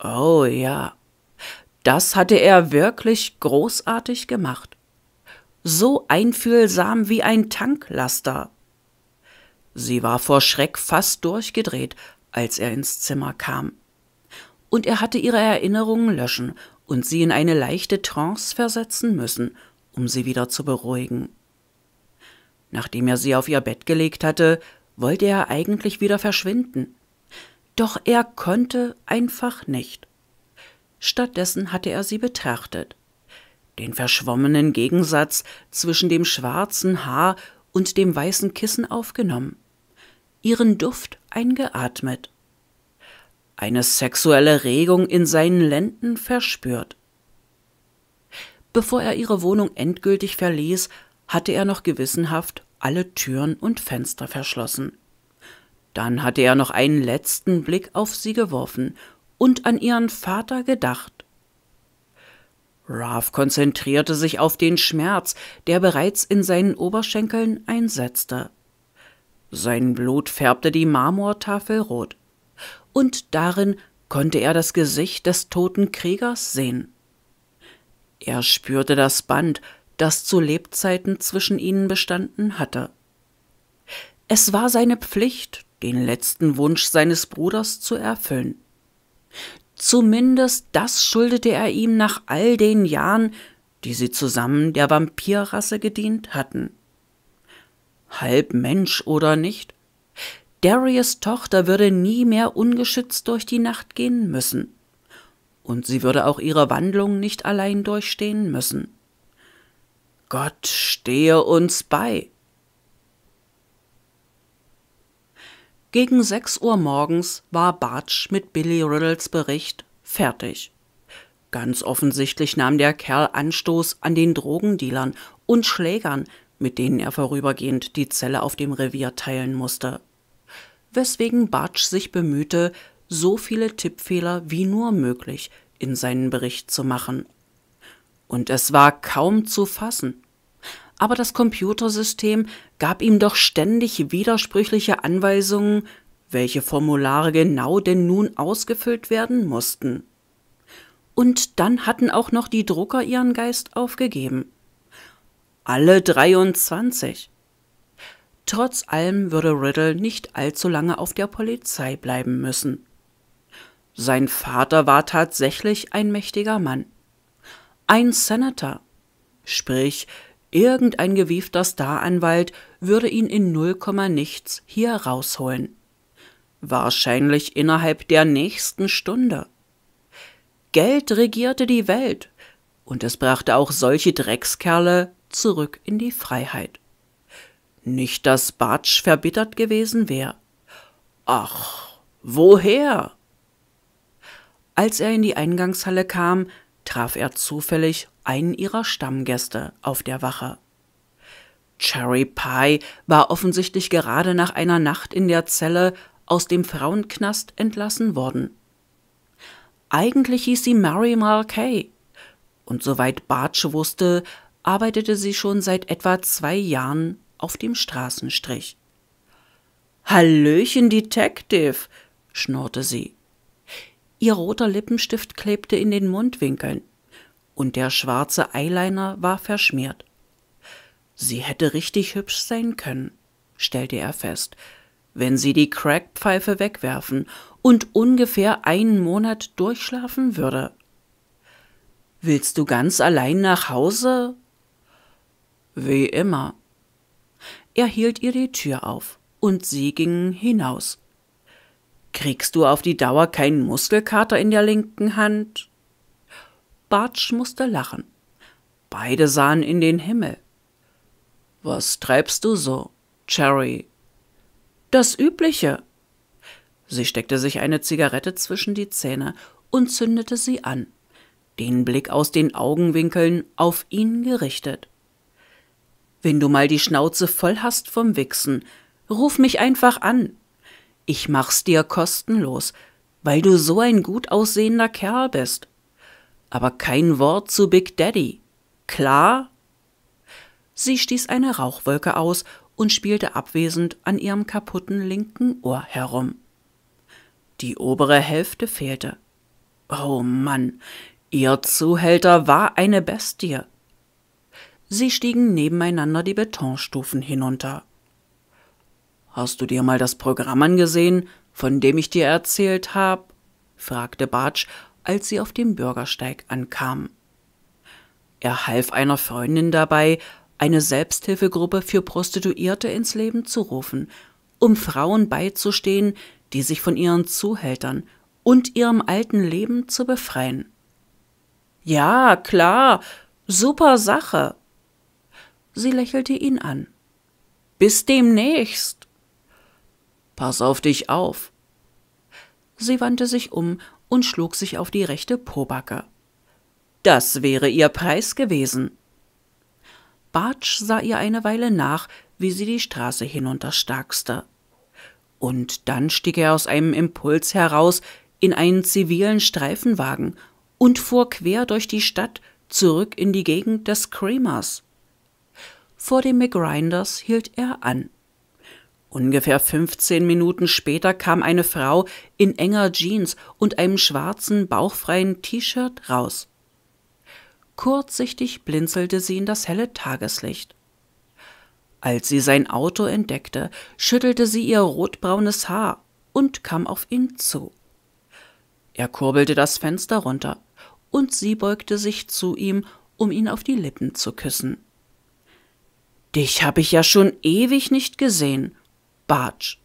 A: Oh ja, das hatte er wirklich großartig gemacht. So einfühlsam wie ein Tanklaster. Sie war vor Schreck fast durchgedreht, als er ins Zimmer kam. Und er hatte ihre Erinnerungen löschen und sie in eine leichte Trance versetzen müssen, um sie wieder zu beruhigen. Nachdem er sie auf ihr Bett gelegt hatte, wollte er eigentlich wieder verschwinden. Doch er konnte einfach nicht. Stattdessen hatte er sie betrachtet. Den verschwommenen Gegensatz zwischen dem schwarzen Haar und dem weißen Kissen aufgenommen, ihren Duft eingeatmet, eine sexuelle Regung in seinen Lenden verspürt. Bevor er ihre Wohnung endgültig verließ, hatte er noch gewissenhaft alle Türen und Fenster verschlossen. Dann hatte er noch einen letzten Blick auf sie geworfen und an ihren Vater gedacht. Ralph konzentrierte sich auf den Schmerz, der bereits in seinen Oberschenkeln einsetzte. Sein Blut färbte die Marmortafel rot, und darin konnte er das Gesicht des toten Kriegers sehen. Er spürte das Band, das zu Lebzeiten zwischen ihnen bestanden hatte. Es war seine Pflicht, den letzten Wunsch seines Bruders zu erfüllen. Zumindest das schuldete er ihm nach all den Jahren, die sie zusammen der Vampirrasse gedient hatten. Halb Mensch oder nicht? Darius Tochter würde nie mehr ungeschützt durch die Nacht gehen müssen. Und sie würde auch ihre Wandlung nicht allein durchstehen müssen. Gott stehe uns bei. Gegen 6 Uhr morgens war Bartsch mit Billy Riddles Bericht fertig. Ganz offensichtlich nahm der Kerl Anstoß an den Drogendealern und Schlägern, mit denen er vorübergehend die Zelle auf dem Revier teilen musste. Weswegen Bartsch sich bemühte, so viele Tippfehler wie nur möglich in seinen Bericht zu machen. Und es war kaum zu fassen aber das Computersystem gab ihm doch ständig widersprüchliche Anweisungen, welche Formulare genau denn nun ausgefüllt werden mussten. Und dann hatten auch noch die Drucker ihren Geist aufgegeben. Alle 23. Trotz allem würde Riddle nicht allzu lange auf der Polizei bleiben müssen. Sein Vater war tatsächlich ein mächtiger Mann. Ein Senator, sprich Irgendein gewiefter Staranwalt würde ihn in null Komma nichts hier rausholen. Wahrscheinlich innerhalb der nächsten Stunde. Geld regierte die Welt, und es brachte auch solche Dreckskerle zurück in die Freiheit. Nicht, dass Bartsch verbittert gewesen wäre. Ach, woher? Als er in die Eingangshalle kam, traf er zufällig einen ihrer Stammgäste auf der Wache. Cherry Pie war offensichtlich gerade nach einer Nacht in der Zelle aus dem Frauenknast entlassen worden. Eigentlich hieß sie Mary Mulcahy, und soweit Bartsch wusste, arbeitete sie schon seit etwa zwei Jahren auf dem Straßenstrich. Hallöchen, Detective, schnurrte sie. Ihr roter Lippenstift klebte in den Mundwinkeln und der schwarze Eyeliner war verschmiert. Sie hätte richtig hübsch sein können, stellte er fest, wenn sie die Crackpfeife wegwerfen und ungefähr einen Monat durchschlafen würde. Willst du ganz allein nach Hause? Wie immer. Er hielt ihr die Tür auf, und sie gingen hinaus. Kriegst du auf die Dauer keinen Muskelkater in der linken Hand? Bartsch musste lachen. Beide sahen in den Himmel. Was treibst du so, Cherry? Das Übliche. Sie steckte sich eine Zigarette zwischen die Zähne und zündete sie an, den Blick aus den Augenwinkeln auf ihn gerichtet. Wenn du mal die Schnauze voll hast vom Wichsen, ruf mich einfach an. Ich mach's dir kostenlos, weil du so ein gut aussehender Kerl bist aber kein Wort zu Big Daddy. Klar? Sie stieß eine Rauchwolke aus und spielte abwesend an ihrem kaputten linken Ohr herum. Die obere Hälfte fehlte. Oh Mann, ihr Zuhälter war eine Bestie. Sie stiegen nebeneinander die Betonstufen hinunter. Hast du dir mal das Programm angesehen, von dem ich dir erzählt hab? fragte Bartsch als sie auf dem Bürgersteig ankamen. Er half einer Freundin dabei, eine Selbsthilfegruppe für Prostituierte ins Leben zu rufen, um Frauen beizustehen, die sich von ihren Zuhältern und ihrem alten Leben zu befreien. Ja, klar, super Sache. Sie lächelte ihn an. Bis demnächst. Pass auf dich auf. Sie wandte sich um und schlug sich auf die rechte Pobacke. Das wäre ihr Preis gewesen. Bartsch sah ihr eine Weile nach, wie sie die Straße hinunterstaxte. Und dann stieg er aus einem Impuls heraus in einen zivilen Streifenwagen und fuhr quer durch die Stadt zurück in die Gegend des Creamers. Vor dem McGrinders hielt er an. Ungefähr 15 Minuten später kam eine Frau in enger Jeans und einem schwarzen, bauchfreien T-Shirt raus. Kurzsichtig blinzelte sie in das helle Tageslicht. Als sie sein Auto entdeckte, schüttelte sie ihr rotbraunes Haar und kam auf ihn zu. Er kurbelte das Fenster runter, und sie beugte sich zu ihm, um ihn auf die Lippen zu küssen. Dich habe ich ja schon ewig nicht gesehen, Bartsch.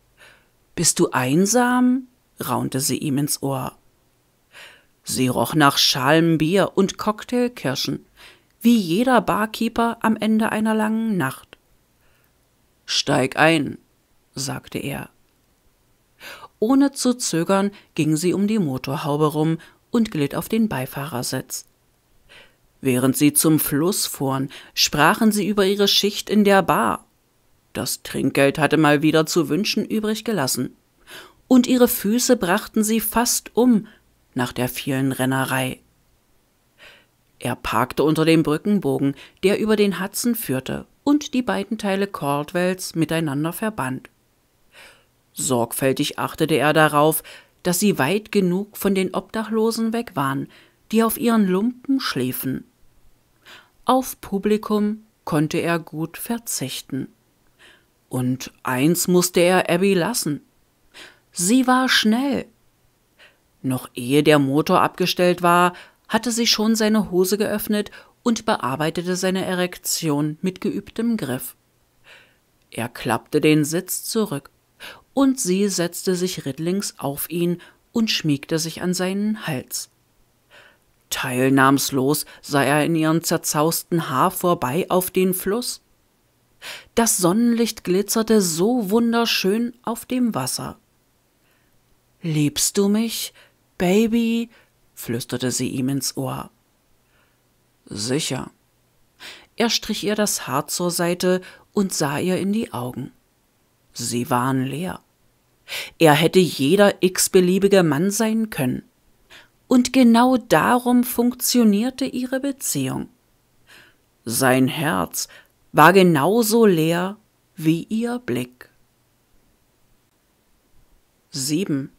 A: Bist du einsam? raunte sie ihm ins Ohr. Sie roch nach schalem Bier und Cocktailkirschen, wie jeder Barkeeper am Ende einer langen Nacht. Steig ein, sagte er. Ohne zu zögern ging sie um die Motorhaube rum und glitt auf den Beifahrersitz. Während sie zum Fluss fuhren, sprachen sie über ihre Schicht in der Bar das Trinkgeld hatte mal wieder zu wünschen übrig gelassen. Und ihre Füße brachten sie fast um nach der vielen Rennerei. Er parkte unter dem Brückenbogen, der über den Hudson führte, und die beiden Teile Caldwells miteinander verband. Sorgfältig achtete er darauf, dass sie weit genug von den Obdachlosen weg waren, die auf ihren Lumpen schliefen. Auf Publikum konnte er gut verzichten. Und eins musste er Abby lassen. Sie war schnell. Noch ehe der Motor abgestellt war, hatte sie schon seine Hose geöffnet und bearbeitete seine Erektion mit geübtem Griff. Er klappte den Sitz zurück, und sie setzte sich rittlings auf ihn und schmiegte sich an seinen Hals. Teilnahmslos sah er in ihrem zerzausten Haar vorbei auf den Fluss. Das Sonnenlicht glitzerte so wunderschön auf dem Wasser. Liebst du mich, Baby? flüsterte sie ihm ins Ohr. Sicher. Er strich ihr das Haar zur Seite und sah ihr in die Augen. Sie waren leer. Er hätte jeder x-beliebige Mann sein können. Und genau darum funktionierte ihre Beziehung. Sein Herz war genauso leer wie ihr Blick. 7.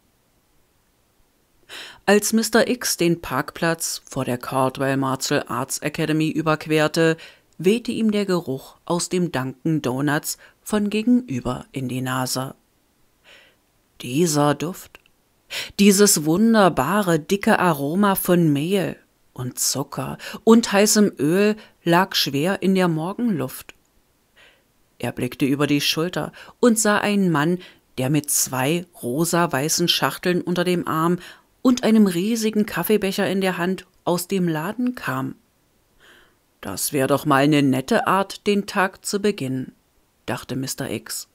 A: Als Mr. X den Parkplatz vor der Cordwell Martial Arts Academy überquerte, wehte ihm der Geruch aus dem Dunkin Donuts von gegenüber in die Nase. Dieser Duft, dieses wunderbare dicke Aroma von Mehl, und Zucker und heißem Öl lag schwer in der Morgenluft. Er blickte über die Schulter und sah einen Mann, der mit zwei rosa-weißen Schachteln unter dem Arm und einem riesigen Kaffeebecher in der Hand aus dem Laden kam. Das wäre doch mal eine nette Art, den Tag zu beginnen, dachte Mr. X.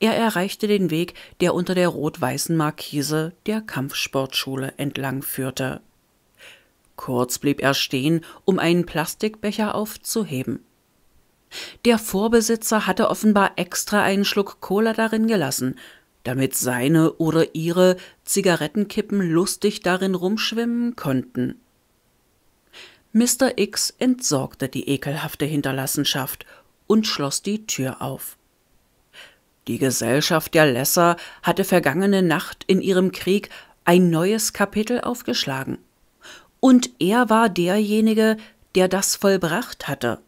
A: Er erreichte den Weg, der unter der rot-weißen Markise der Kampfsportschule entlang führte. Kurz blieb er stehen, um einen Plastikbecher aufzuheben. Der Vorbesitzer hatte offenbar extra einen Schluck Cola darin gelassen, damit seine oder ihre Zigarettenkippen lustig darin rumschwimmen konnten. Mr. X entsorgte die ekelhafte Hinterlassenschaft und schloss die Tür auf. Die Gesellschaft der Lesser hatte vergangene Nacht in ihrem Krieg ein neues Kapitel aufgeschlagen und er war derjenige, der das vollbracht hatte.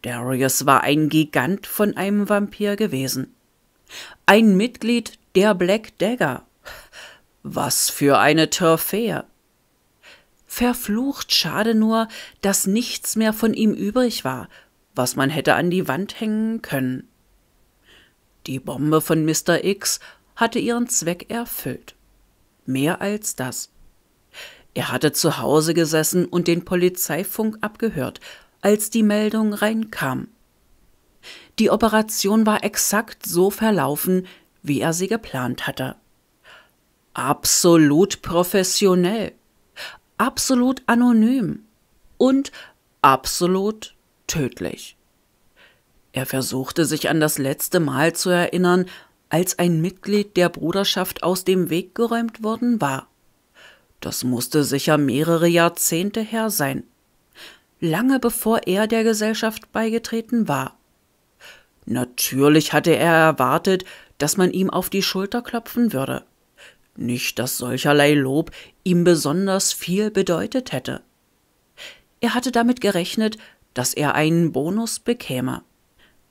A: Darius war ein Gigant von einem Vampir gewesen. Ein Mitglied der Black Dagger. Was für eine Trophäe. Verflucht schade nur, dass nichts mehr von ihm übrig war, was man hätte an die Wand hängen können. Die Bombe von Mr. X hatte ihren Zweck erfüllt. Mehr als das. Er hatte zu Hause gesessen und den Polizeifunk abgehört, als die Meldung reinkam. Die Operation war exakt so verlaufen, wie er sie geplant hatte. Absolut professionell, absolut anonym und absolut tödlich. Er versuchte sich an das letzte Mal zu erinnern, als ein Mitglied der Bruderschaft aus dem Weg geräumt worden war. Das musste sicher mehrere Jahrzehnte her sein, lange bevor er der Gesellschaft beigetreten war. Natürlich hatte er erwartet, dass man ihm auf die Schulter klopfen würde. Nicht, dass solcherlei Lob ihm besonders viel bedeutet hätte. Er hatte damit gerechnet, dass er einen Bonus bekäme.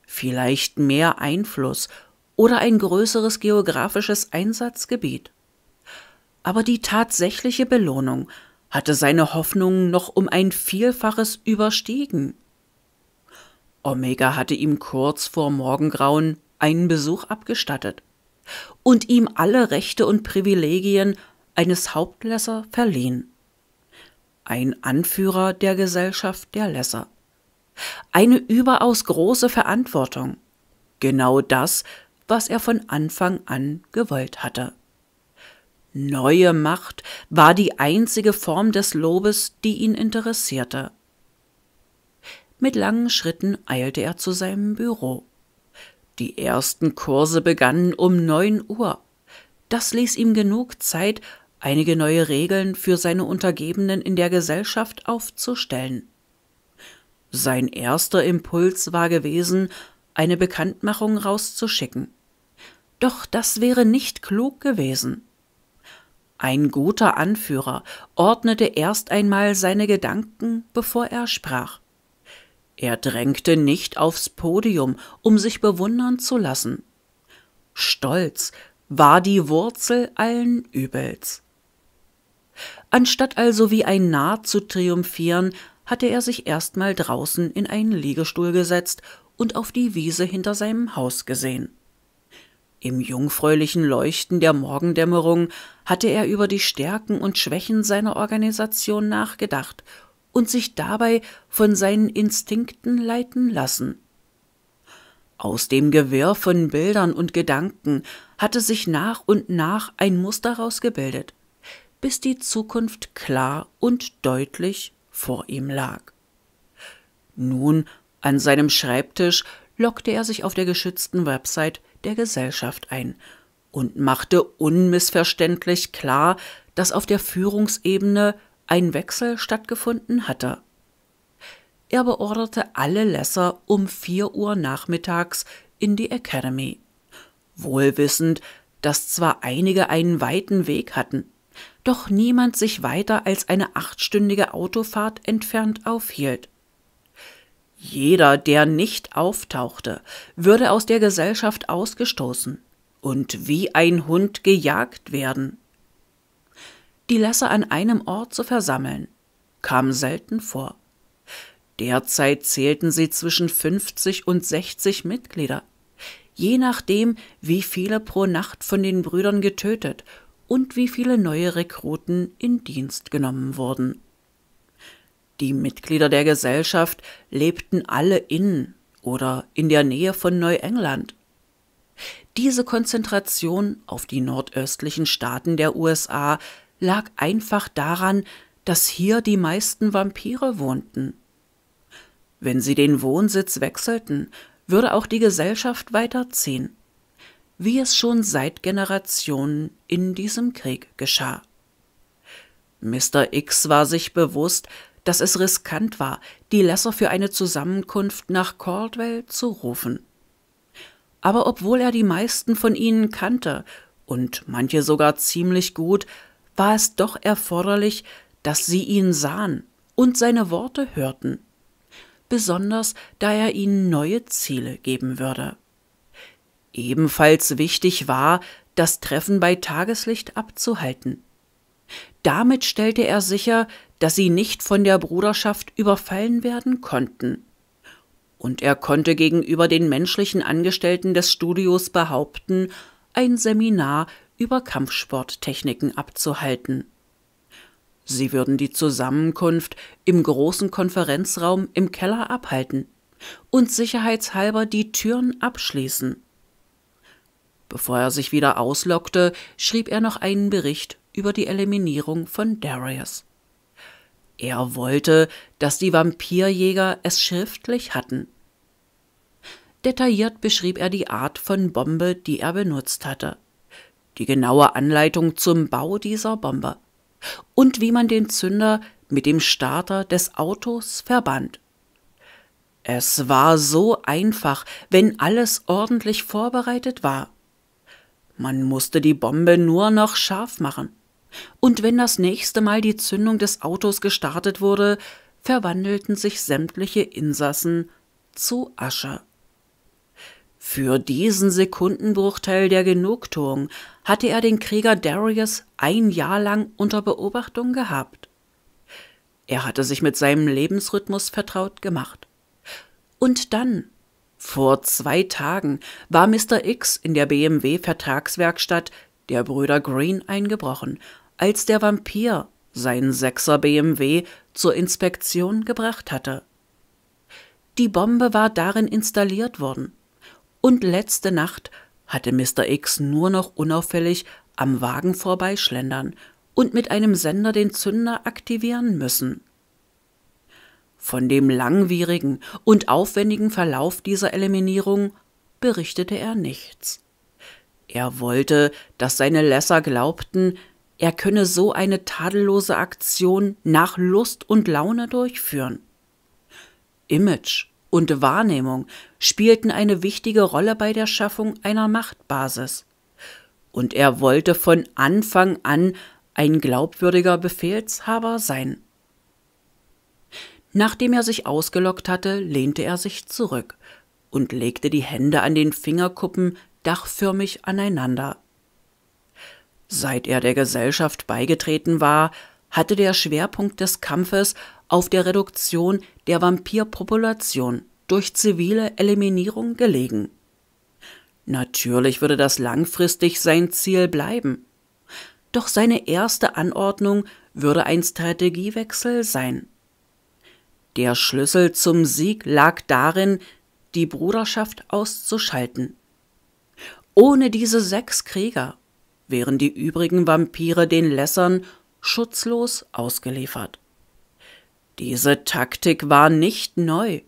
A: Vielleicht mehr Einfluss oder ein größeres geografisches Einsatzgebiet aber die tatsächliche Belohnung hatte seine Hoffnungen noch um ein Vielfaches überstiegen. Omega hatte ihm kurz vor Morgengrauen einen Besuch abgestattet und ihm alle Rechte und Privilegien eines Hauptlässer verliehen. Ein Anführer der Gesellschaft der Lässer. Eine überaus große Verantwortung. Genau das, was er von Anfang an gewollt hatte. Neue Macht war die einzige Form des Lobes, die ihn interessierte. Mit langen Schritten eilte er zu seinem Büro. Die ersten Kurse begannen um neun Uhr. Das ließ ihm genug Zeit, einige neue Regeln für seine Untergebenen in der Gesellschaft aufzustellen. Sein erster Impuls war gewesen, eine Bekanntmachung rauszuschicken. Doch das wäre nicht klug gewesen. Ein guter Anführer ordnete erst einmal seine Gedanken, bevor er sprach. Er drängte nicht aufs Podium, um sich bewundern zu lassen. Stolz war die Wurzel allen Übels. Anstatt also wie ein Narr zu triumphieren, hatte er sich erstmal draußen in einen Liegestuhl gesetzt und auf die Wiese hinter seinem Haus gesehen. Im jungfräulichen Leuchten der Morgendämmerung hatte er über die Stärken und Schwächen seiner Organisation nachgedacht und sich dabei von seinen Instinkten leiten lassen. Aus dem Gewirr von Bildern und Gedanken hatte sich nach und nach ein Muster rausgebildet, bis die Zukunft klar und deutlich vor ihm lag. Nun, an seinem Schreibtisch, lockte er sich auf der geschützten Website der Gesellschaft ein und machte unmissverständlich klar, dass auf der Führungsebene ein Wechsel stattgefunden hatte. Er beorderte alle Lesser um vier Uhr nachmittags in die Academy, wohlwissend, dass zwar einige einen weiten Weg hatten, doch niemand sich weiter als eine achtstündige Autofahrt entfernt aufhielt. Jeder, der nicht auftauchte, würde aus der Gesellschaft ausgestoßen und wie ein Hund gejagt werden. Die Lässer an einem Ort zu versammeln, kam selten vor. Derzeit zählten sie zwischen 50 und 60 Mitglieder, je nachdem, wie viele pro Nacht von den Brüdern getötet und wie viele neue Rekruten in Dienst genommen wurden. Die Mitglieder der Gesellschaft lebten alle in oder in der Nähe von Neuengland. Diese Konzentration auf die nordöstlichen Staaten der USA lag einfach daran, dass hier die meisten Vampire wohnten. Wenn sie den Wohnsitz wechselten, würde auch die Gesellschaft weiterziehen, wie es schon seit Generationen in diesem Krieg geschah. Mr. X war sich bewusst, dass es riskant war, die Lesser für eine Zusammenkunft nach Caldwell zu rufen. Aber obwohl er die meisten von ihnen kannte und manche sogar ziemlich gut, war es doch erforderlich, dass sie ihn sahen und seine Worte hörten, besonders da er ihnen neue Ziele geben würde. Ebenfalls wichtig war, das Treffen bei Tageslicht abzuhalten. Damit stellte er sicher, dass sie nicht von der Bruderschaft überfallen werden konnten. Und er konnte gegenüber den menschlichen Angestellten des Studios behaupten, ein Seminar über Kampfsporttechniken abzuhalten. Sie würden die Zusammenkunft im großen Konferenzraum im Keller abhalten und sicherheitshalber die Türen abschließen. Bevor er sich wieder auslockte, schrieb er noch einen Bericht über die Eliminierung von Darius. Er wollte, dass die Vampirjäger es schriftlich hatten. Detailliert beschrieb er die Art von Bombe, die er benutzt hatte, die genaue Anleitung zum Bau dieser Bombe und wie man den Zünder mit dem Starter des Autos verband. Es war so einfach, wenn alles ordentlich vorbereitet war. Man musste die Bombe nur noch scharf machen. Und wenn das nächste Mal die Zündung des Autos gestartet wurde, verwandelten sich sämtliche Insassen zu Asche. Für diesen Sekundenbruchteil der Genugtuung hatte er den Krieger Darius ein Jahr lang unter Beobachtung gehabt. Er hatte sich mit seinem Lebensrhythmus vertraut gemacht. Und dann, vor zwei Tagen, war Mr. X in der BMW-Vertragswerkstatt der Brüder Green eingebrochen als der Vampir seinen Sechser BMW zur Inspektion gebracht hatte. Die Bombe war darin installiert worden, und letzte Nacht hatte Mr. X nur noch unauffällig am Wagen vorbeischlendern und mit einem Sender den Zünder aktivieren müssen. Von dem langwierigen und aufwendigen Verlauf dieser Eliminierung berichtete er nichts. Er wollte, dass seine Lesser glaubten, er könne so eine tadellose Aktion nach Lust und Laune durchführen. Image und Wahrnehmung spielten eine wichtige Rolle bei der Schaffung einer Machtbasis. Und er wollte von Anfang an ein glaubwürdiger Befehlshaber sein. Nachdem er sich ausgelockt hatte, lehnte er sich zurück und legte die Hände an den Fingerkuppen dachförmig aneinander Seit er der Gesellschaft beigetreten war, hatte der Schwerpunkt des Kampfes auf der Reduktion der Vampirpopulation durch zivile Eliminierung gelegen. Natürlich würde das langfristig sein Ziel bleiben. Doch seine erste Anordnung würde ein Strategiewechsel sein. Der Schlüssel zum Sieg lag darin, die Bruderschaft auszuschalten. Ohne diese sechs Krieger wären die übrigen Vampire den Lässern schutzlos ausgeliefert. Diese Taktik war nicht neu.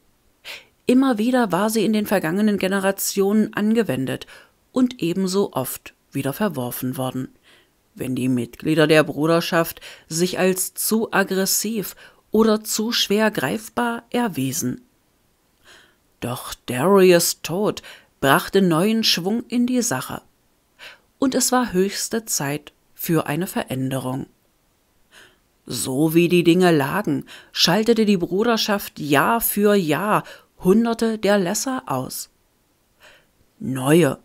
A: Immer wieder war sie in den vergangenen Generationen angewendet und ebenso oft wieder verworfen worden. Wenn die Mitglieder der Bruderschaft sich als zu aggressiv oder zu schwer greifbar erwiesen. Doch Darius Tod brachte neuen Schwung in die Sache und es war höchste Zeit für eine Veränderung. So wie die Dinge lagen, schaltete die Bruderschaft Jahr für Jahr Hunderte der Lesser aus. Neue,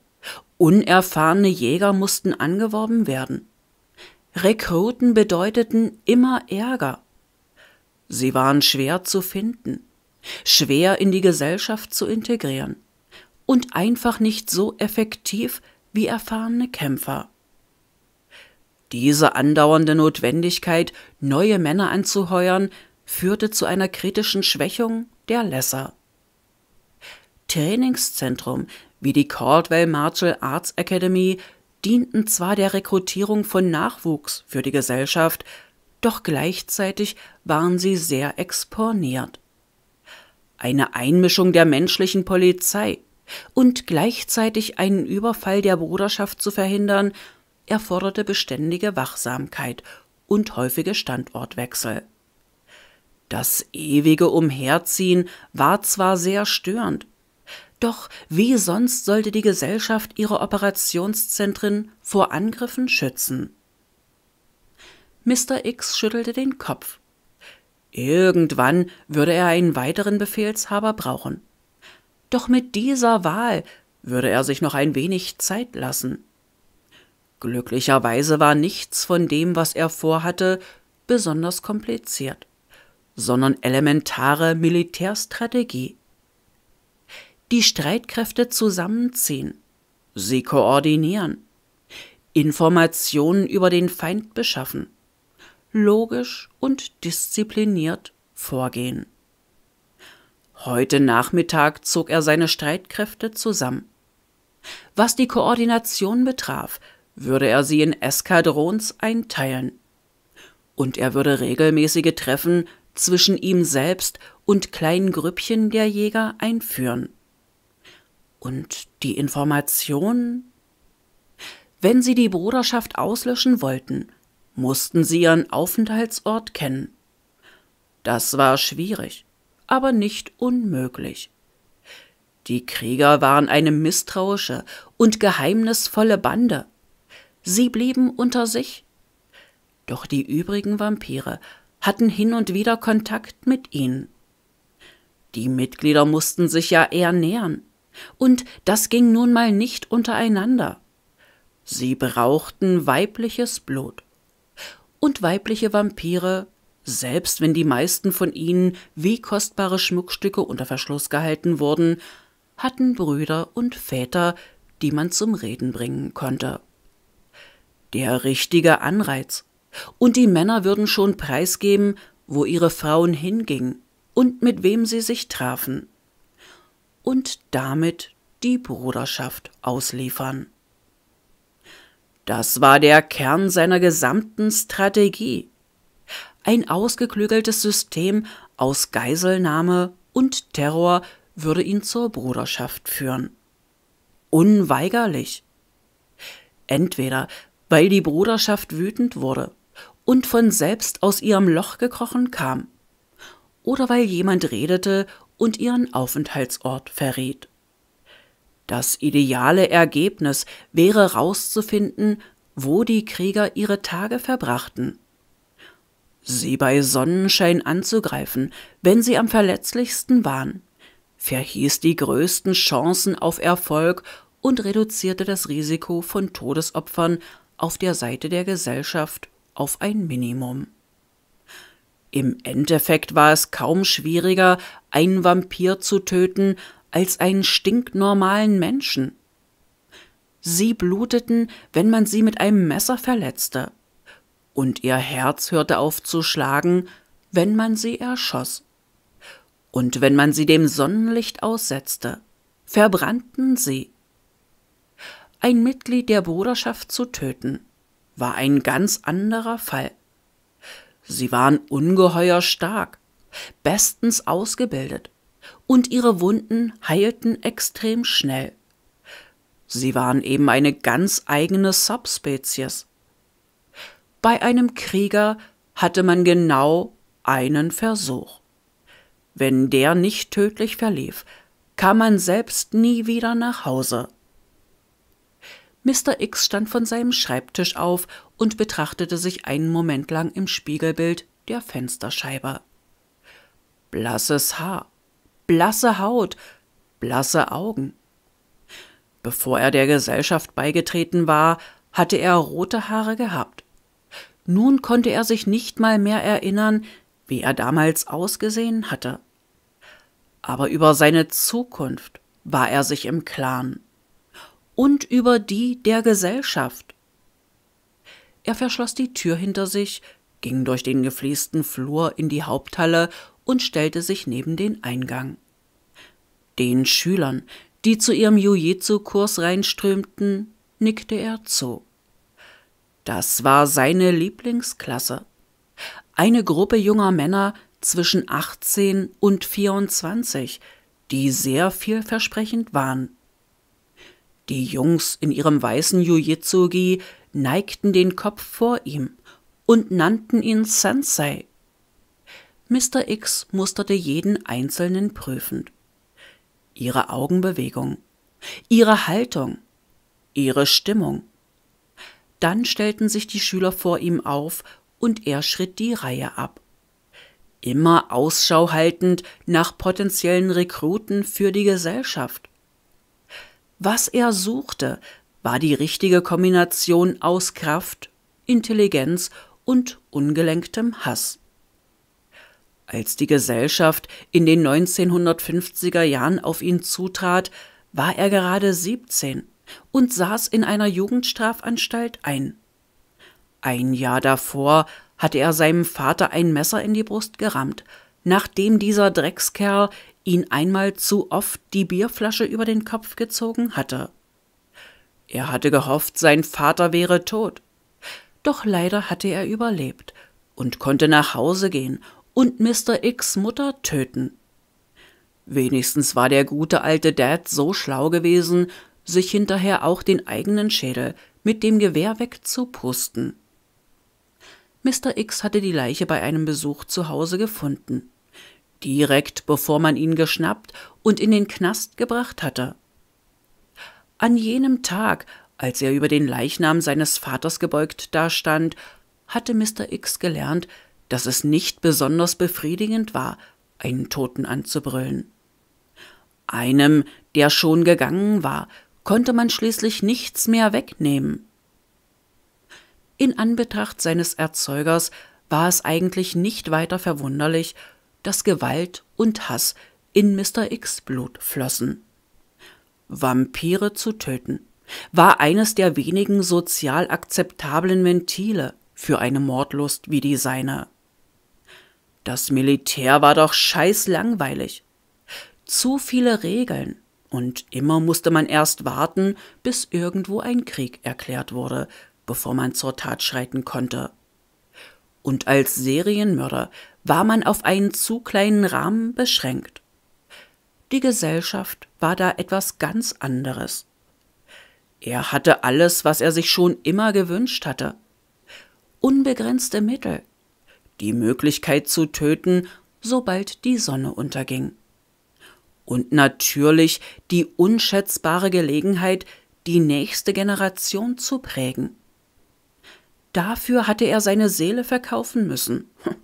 A: unerfahrene Jäger mussten angeworben werden. Rekruten bedeuteten immer Ärger. Sie waren schwer zu finden, schwer in die Gesellschaft zu integrieren und einfach nicht so effektiv, wie erfahrene Kämpfer. Diese andauernde Notwendigkeit, neue Männer anzuheuern, führte zu einer kritischen Schwächung der Lesser. Trainingszentrum wie die Caldwell Martial Arts Academy dienten zwar der Rekrutierung von Nachwuchs für die Gesellschaft, doch gleichzeitig waren sie sehr exponiert. Eine Einmischung der menschlichen Polizei und gleichzeitig einen Überfall der Bruderschaft zu verhindern, erforderte beständige Wachsamkeit und häufige Standortwechsel. Das ewige Umherziehen war zwar sehr störend, doch wie sonst sollte die Gesellschaft ihre Operationszentren vor Angriffen schützen? Mr. X schüttelte den Kopf. Irgendwann würde er einen weiteren Befehlshaber brauchen. Doch mit dieser Wahl würde er sich noch ein wenig Zeit lassen. Glücklicherweise war nichts von dem, was er vorhatte, besonders kompliziert, sondern elementare Militärstrategie. Die Streitkräfte zusammenziehen, sie koordinieren, Informationen über den Feind beschaffen, logisch und diszipliniert vorgehen. Heute Nachmittag zog er seine Streitkräfte zusammen. Was die Koordination betraf, würde er sie in Eskadrons einteilen. Und er würde regelmäßige Treffen zwischen ihm selbst und kleinen Grüppchen der Jäger einführen. Und die Informationen? Wenn sie die Bruderschaft auslöschen wollten, mussten sie ihren Aufenthaltsort kennen. Das war schwierig aber nicht unmöglich. Die Krieger waren eine misstrauische und geheimnisvolle Bande. Sie blieben unter sich. Doch die übrigen Vampire hatten hin und wieder Kontakt mit ihnen. Die Mitglieder mussten sich ja eher nähern, und das ging nun mal nicht untereinander. Sie brauchten weibliches Blut, und weibliche Vampire selbst wenn die meisten von ihnen wie kostbare Schmuckstücke unter Verschluss gehalten wurden, hatten Brüder und Väter, die man zum Reden bringen konnte. Der richtige Anreiz. Und die Männer würden schon preisgeben, wo ihre Frauen hingingen und mit wem sie sich trafen. Und damit die Bruderschaft ausliefern. Das war der Kern seiner gesamten Strategie. Ein ausgeklügeltes System aus Geiselnahme und Terror würde ihn zur Bruderschaft führen. Unweigerlich. Entweder weil die Bruderschaft wütend wurde und von selbst aus ihrem Loch gekrochen kam, oder weil jemand redete und ihren Aufenthaltsort verriet. Das ideale Ergebnis wäre herauszufinden, wo die Krieger ihre Tage verbrachten sie bei Sonnenschein anzugreifen, wenn sie am verletzlichsten waren, verhieß die größten Chancen auf Erfolg und reduzierte das Risiko von Todesopfern auf der Seite der Gesellschaft auf ein Minimum. Im Endeffekt war es kaum schwieriger, einen Vampir zu töten, als einen stinknormalen Menschen. Sie bluteten, wenn man sie mit einem Messer verletzte und ihr Herz hörte auf zu schlagen, wenn man sie erschoss. Und wenn man sie dem Sonnenlicht aussetzte, verbrannten sie. Ein Mitglied der Bruderschaft zu töten, war ein ganz anderer Fall. Sie waren ungeheuer stark, bestens ausgebildet, und ihre Wunden heilten extrem schnell. Sie waren eben eine ganz eigene Subspezies, bei einem Krieger hatte man genau einen Versuch. Wenn der nicht tödlich verlief, kam man selbst nie wieder nach Hause. Mr. X stand von seinem Schreibtisch auf und betrachtete sich einen Moment lang im Spiegelbild der Fensterscheibe. Blasses Haar, blasse Haut, blasse Augen. Bevor er der Gesellschaft beigetreten war, hatte er rote Haare gehabt. Nun konnte er sich nicht mal mehr erinnern, wie er damals ausgesehen hatte. Aber über seine Zukunft war er sich im Klaren. Und über die der Gesellschaft. Er verschloss die Tür hinter sich, ging durch den gefliesten Flur in die Haupthalle und stellte sich neben den Eingang. Den Schülern, die zu ihrem Jujitsu-Kurs reinströmten, nickte er zu. Das war seine Lieblingsklasse. Eine Gruppe junger Männer zwischen 18 und 24, die sehr vielversprechend waren. Die Jungs in ihrem weißen Jujitsugi neigten den Kopf vor ihm und nannten ihn Sensei. Mr. X musterte jeden Einzelnen prüfend. Ihre Augenbewegung, ihre Haltung, ihre Stimmung, dann stellten sich die Schüler vor ihm auf und er schritt die Reihe ab. Immer Ausschau haltend nach potenziellen Rekruten für die Gesellschaft. Was er suchte, war die richtige Kombination aus Kraft, Intelligenz und ungelenktem Hass. Als die Gesellschaft in den 1950er Jahren auf ihn zutrat, war er gerade 17 und saß in einer Jugendstrafanstalt ein. Ein Jahr davor hatte er seinem Vater ein Messer in die Brust gerammt, nachdem dieser Dreckskerl ihn einmal zu oft die Bierflasche über den Kopf gezogen hatte. Er hatte gehofft, sein Vater wäre tot. Doch leider hatte er überlebt und konnte nach Hause gehen und Mr. X Mutter töten. Wenigstens war der gute alte Dad so schlau gewesen, sich hinterher auch den eigenen Schädel mit dem Gewehr wegzupusten. Mr. X hatte die Leiche bei einem Besuch zu Hause gefunden, direkt bevor man ihn geschnappt und in den Knast gebracht hatte. An jenem Tag, als er über den Leichnam seines Vaters gebeugt dastand, hatte Mr. X gelernt, dass es nicht besonders befriedigend war, einen Toten anzubrüllen. Einem, der schon gegangen war, konnte man schließlich nichts mehr wegnehmen. In Anbetracht seines Erzeugers war es eigentlich nicht weiter verwunderlich, dass Gewalt und Hass in Mr. X Blut flossen. Vampire zu töten war eines der wenigen sozial akzeptablen Ventile für eine Mordlust wie die seine. Das Militär war doch scheißlangweilig. Zu viele Regeln, und immer musste man erst warten, bis irgendwo ein Krieg erklärt wurde, bevor man zur Tat schreiten konnte. Und als Serienmörder war man auf einen zu kleinen Rahmen beschränkt. Die Gesellschaft war da etwas ganz anderes. Er hatte alles, was er sich schon immer gewünscht hatte. Unbegrenzte Mittel, die Möglichkeit zu töten, sobald die Sonne unterging und natürlich die unschätzbare Gelegenheit, die nächste Generation zu prägen. Dafür hatte er seine Seele verkaufen müssen. [LAUGHS]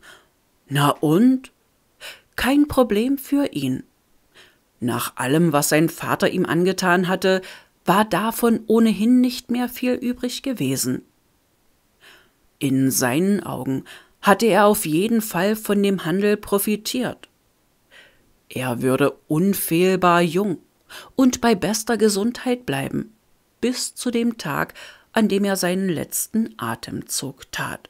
A: Na und? Kein Problem für ihn. Nach allem, was sein Vater ihm angetan hatte, war davon ohnehin nicht mehr viel übrig gewesen. In seinen Augen hatte er auf jeden Fall von dem Handel profitiert. Er würde unfehlbar jung und bei bester Gesundheit bleiben, bis zu dem Tag, an dem er seinen letzten Atemzug tat.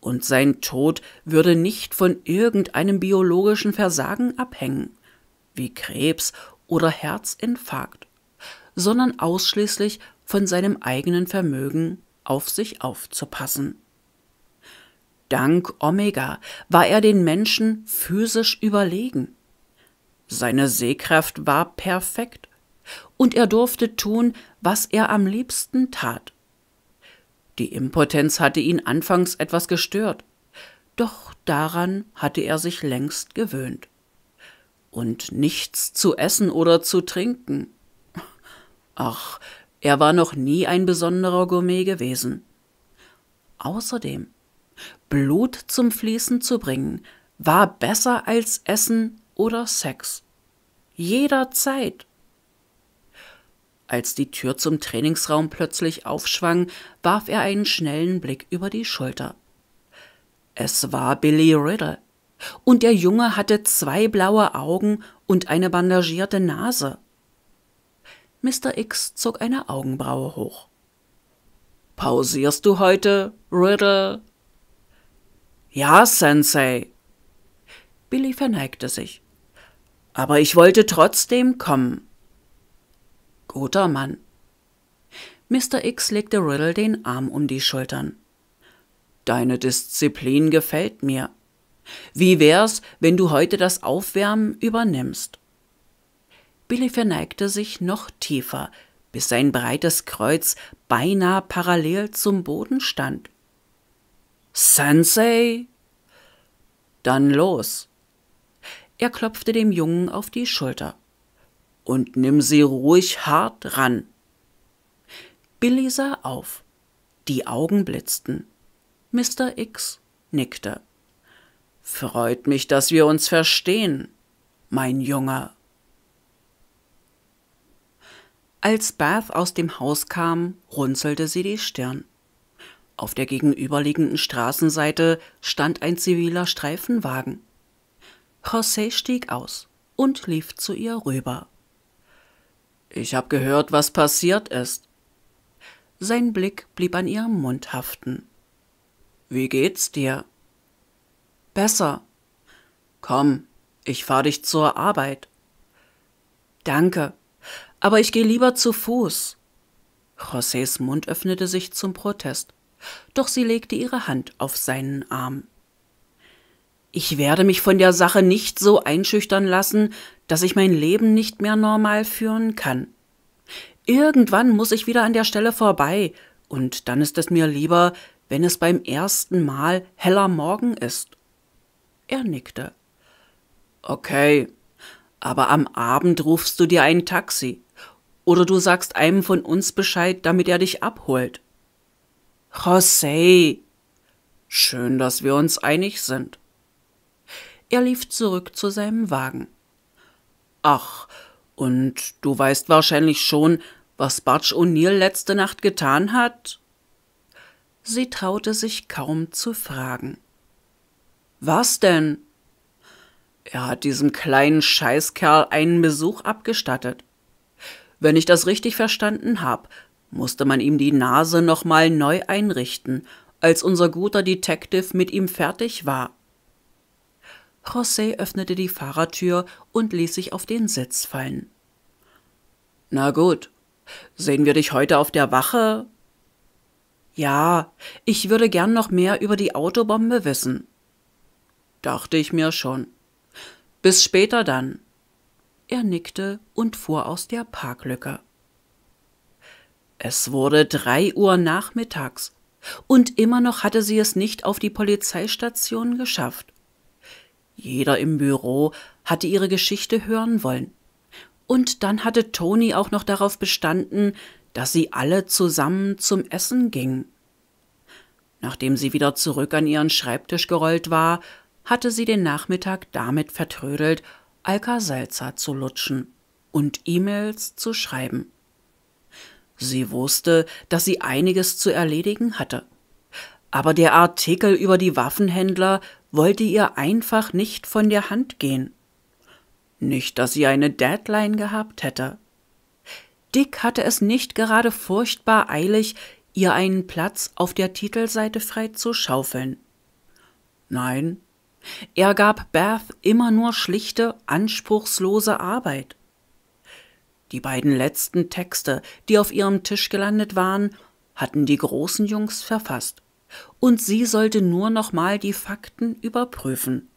A: Und sein Tod würde nicht von irgendeinem biologischen Versagen abhängen, wie Krebs oder Herzinfarkt, sondern ausschließlich von seinem eigenen Vermögen auf sich aufzupassen. Dank Omega war er den Menschen physisch überlegen seine Sehkraft war perfekt und er durfte tun, was er am liebsten tat. Die Impotenz hatte ihn anfangs etwas gestört, doch daran hatte er sich längst gewöhnt. Und nichts zu essen oder zu trinken. Ach, er war noch nie ein besonderer Gourmet gewesen. Außerdem, Blut zum Fließen zu bringen, war besser als Essen oder Sex. Jederzeit. Als die Tür zum Trainingsraum plötzlich aufschwang, warf er einen schnellen Blick über die Schulter. Es war Billy Riddle. Und der Junge hatte zwei blaue Augen und eine bandagierte Nase. Mr. X zog eine Augenbraue hoch. Pausierst du heute, Riddle? Ja, Sensei. Billy verneigte sich aber ich wollte trotzdem kommen. Guter Mann. Mr. X legte Riddle den Arm um die Schultern. Deine Disziplin gefällt mir. Wie wär's, wenn du heute das Aufwärmen übernimmst? Billy verneigte sich noch tiefer, bis sein breites Kreuz beinahe parallel zum Boden stand. Sensei? Dann los. Er klopfte dem Jungen auf die Schulter. Und nimm sie ruhig hart ran. Billy sah auf. Die Augen blitzten. Mr. X nickte. Freut mich, dass wir uns verstehen, mein Junge. Als Bath aus dem Haus kam, runzelte sie die Stirn. Auf der gegenüberliegenden Straßenseite stand ein ziviler Streifenwagen. José stieg aus und lief zu ihr rüber. Ich hab gehört, was passiert ist. Sein Blick blieb an ihrem Mund haften. Wie geht's dir? Besser. Komm, ich fahr dich zur Arbeit. Danke, aber ich gehe lieber zu Fuß. Josés Mund öffnete sich zum Protest, doch sie legte ihre Hand auf seinen Arm. Ich werde mich von der Sache nicht so einschüchtern lassen, dass ich mein Leben nicht mehr normal führen kann. Irgendwann muss ich wieder an der Stelle vorbei, und dann ist es mir lieber, wenn es beim ersten Mal heller Morgen ist. Er nickte. Okay, aber am Abend rufst du dir ein Taxi, oder du sagst einem von uns Bescheid, damit er dich abholt. José. Schön, dass wir uns einig sind. Er lief zurück zu seinem Wagen. Ach, und du weißt wahrscheinlich schon, was Bartsch O'Neill letzte Nacht getan hat? Sie traute sich kaum zu fragen. Was denn? Er hat diesem kleinen Scheißkerl einen Besuch abgestattet. Wenn ich das richtig verstanden hab, musste man ihm die Nase nochmal neu einrichten, als unser guter Detective mit ihm fertig war. José öffnete die Fahrertür und ließ sich auf den Sitz fallen. Na gut, sehen wir dich heute auf der Wache? Ja, ich würde gern noch mehr über die Autobombe wissen. Dachte ich mir schon. Bis später dann. Er nickte und fuhr aus der Parklücke. Es wurde drei Uhr nachmittags, und immer noch hatte sie es nicht auf die Polizeistation geschafft. Jeder im Büro hatte ihre Geschichte hören wollen. Und dann hatte Toni auch noch darauf bestanden, dass sie alle zusammen zum Essen gingen. Nachdem sie wieder zurück an ihren Schreibtisch gerollt war, hatte sie den Nachmittag damit vertrödelt, Alka-Seltzer zu lutschen und E-Mails zu schreiben. Sie wusste, dass sie einiges zu erledigen hatte. Aber der Artikel über die Waffenhändler wollte ihr einfach nicht von der Hand gehen. Nicht, dass sie eine Deadline gehabt hätte. Dick hatte es nicht gerade furchtbar eilig, ihr einen Platz auf der Titelseite frei zu schaufeln. Nein, er gab Beth immer nur schlichte, anspruchslose Arbeit. Die beiden letzten Texte, die auf ihrem Tisch gelandet waren, hatten die großen Jungs verfasst und sie sollte nur nochmal die Fakten überprüfen.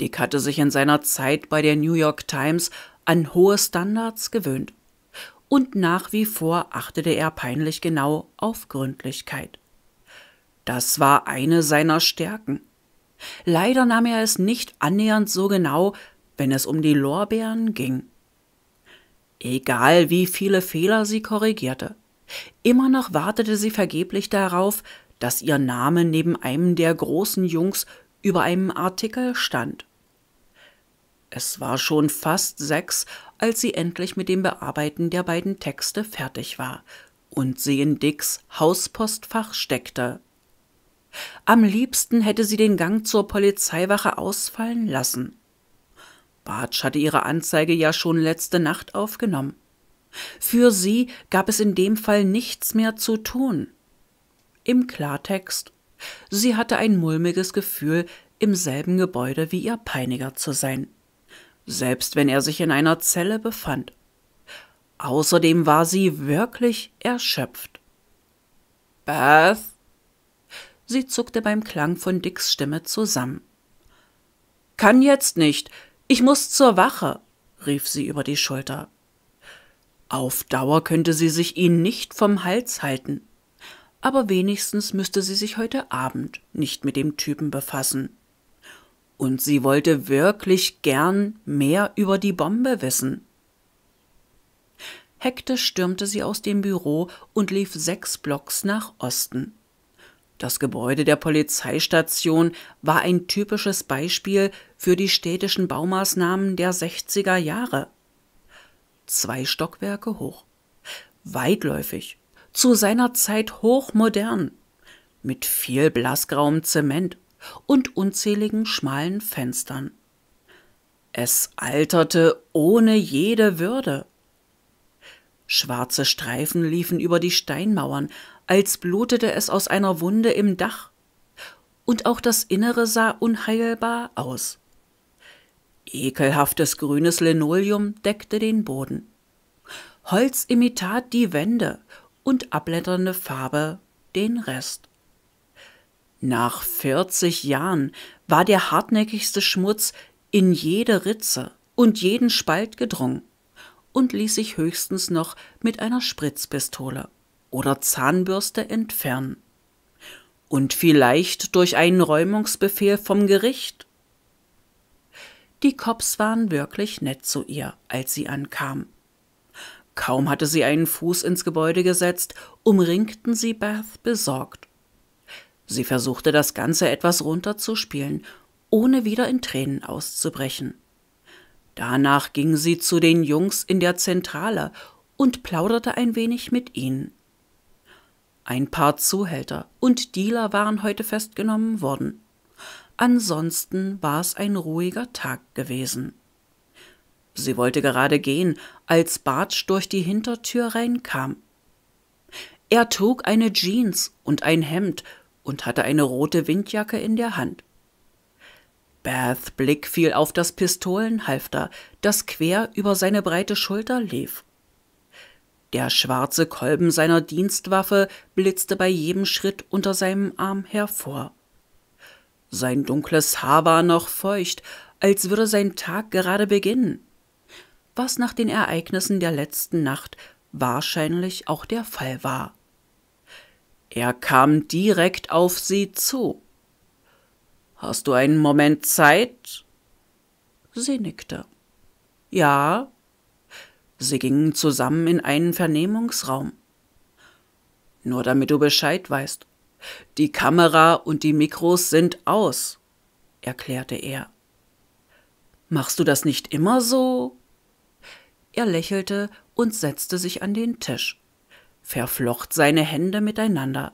A: Dick hatte sich in seiner Zeit bei der New York Times an hohe Standards gewöhnt. Und nach wie vor achtete er peinlich genau auf Gründlichkeit. Das war eine seiner Stärken. Leider nahm er es nicht annähernd so genau, wenn es um die Lorbeeren ging. Egal wie viele Fehler sie korrigierte, Immer noch wartete sie vergeblich darauf, dass ihr Name neben einem der großen Jungs über einem Artikel stand. Es war schon fast sechs, als sie endlich mit dem Bearbeiten der beiden Texte fertig war und sie in Dicks Hauspostfach steckte. Am liebsten hätte sie den Gang zur Polizeiwache ausfallen lassen. Bartsch hatte ihre Anzeige ja schon letzte Nacht aufgenommen. Für sie gab es in dem Fall nichts mehr zu tun. Im Klartext, sie hatte ein mulmiges Gefühl, im selben Gebäude wie ihr Peiniger zu sein, selbst wenn er sich in einer Zelle befand. Außerdem war sie wirklich erschöpft. Beth? Sie zuckte beim Klang von Dicks Stimme zusammen. Kann jetzt nicht. Ich muss zur Wache, rief sie über die Schulter. Auf Dauer könnte sie sich ihn nicht vom Hals halten. Aber wenigstens müsste sie sich heute Abend nicht mit dem Typen befassen. Und sie wollte wirklich gern mehr über die Bombe wissen. Hektisch stürmte sie aus dem Büro und lief sechs Blocks nach Osten. Das Gebäude der Polizeistation war ein typisches Beispiel für die städtischen Baumaßnahmen der 60er Jahre zwei Stockwerke hoch. Weitläufig, zu seiner Zeit hochmodern, mit viel blassgrauem Zement und unzähligen schmalen Fenstern. Es alterte ohne jede Würde. Schwarze Streifen liefen über die Steinmauern, als blutete es aus einer Wunde im Dach. Und auch das Innere sah unheilbar aus. Ekelhaftes grünes Linoleum deckte den Boden. Holzimitat die Wände und abblätternde Farbe den Rest. Nach 40 Jahren war der hartnäckigste Schmutz in jede Ritze und jeden Spalt gedrungen und ließ sich höchstens noch mit einer Spritzpistole oder Zahnbürste entfernen. Und vielleicht durch einen Räumungsbefehl vom Gericht die Cops waren wirklich nett zu ihr, als sie ankam. Kaum hatte sie einen Fuß ins Gebäude gesetzt, umringten sie Beth besorgt. Sie versuchte das Ganze etwas runterzuspielen, ohne wieder in Tränen auszubrechen. Danach ging sie zu den Jungs in der Zentrale und plauderte ein wenig mit ihnen. Ein paar Zuhälter und Dealer waren heute festgenommen worden. Ansonsten war es ein ruhiger Tag gewesen. Sie wollte gerade gehen, als Bartsch durch die Hintertür reinkam. Er trug eine Jeans und ein Hemd und hatte eine rote Windjacke in der Hand. Beth Blick fiel auf das Pistolenhalfter, das quer über seine breite Schulter lief. Der schwarze Kolben seiner Dienstwaffe blitzte bei jedem Schritt unter seinem Arm hervor. Sein dunkles Haar war noch feucht, als würde sein Tag gerade beginnen, was nach den Ereignissen der letzten Nacht wahrscheinlich auch der Fall war. Er kam direkt auf sie zu. Hast du einen Moment Zeit? Sie nickte. Ja. Sie gingen zusammen in einen Vernehmungsraum. Nur damit du Bescheid weißt, die Kamera und die Mikros sind aus, erklärte er. Machst du das nicht immer so? Er lächelte und setzte sich an den Tisch, verflocht seine Hände miteinander.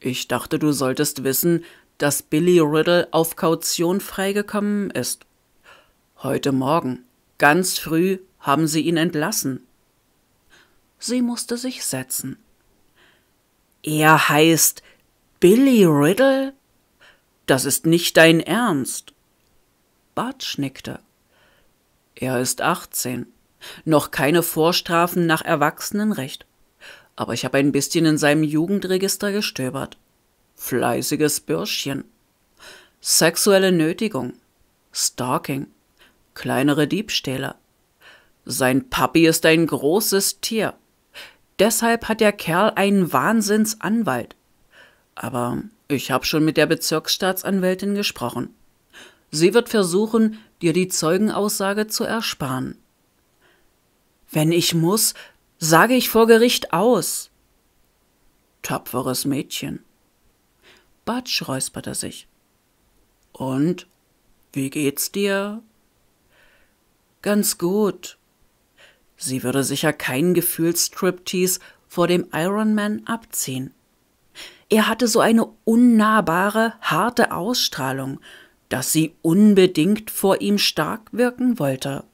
A: Ich dachte, du solltest wissen, dass Billy Riddle auf Kaution freigekommen ist. Heute Morgen, ganz früh, haben sie ihn entlassen. Sie musste sich setzen. Er heißt Billy Riddle? Das ist nicht dein Ernst. Bart schnickte. Er ist 18. Noch keine Vorstrafen nach Erwachsenenrecht. Aber ich habe ein bisschen in seinem Jugendregister gestöbert. Fleißiges Bürschchen. Sexuelle Nötigung. Stalking. Kleinere Diebstähle. Sein Papi ist ein großes Tier. Deshalb hat der Kerl einen Wahnsinnsanwalt. Aber ich habe schon mit der Bezirksstaatsanwältin gesprochen. Sie wird versuchen, dir die Zeugenaussage zu ersparen. Wenn ich muss, sage ich vor Gericht aus. Tapferes Mädchen. Batsch räusperte sich. Und wie geht's dir? Ganz gut, Sie würde sicher keinen Gefühlsstriptease vor dem Ironman abziehen. Er hatte so eine unnahbare, harte Ausstrahlung, dass sie unbedingt vor ihm stark wirken wollte.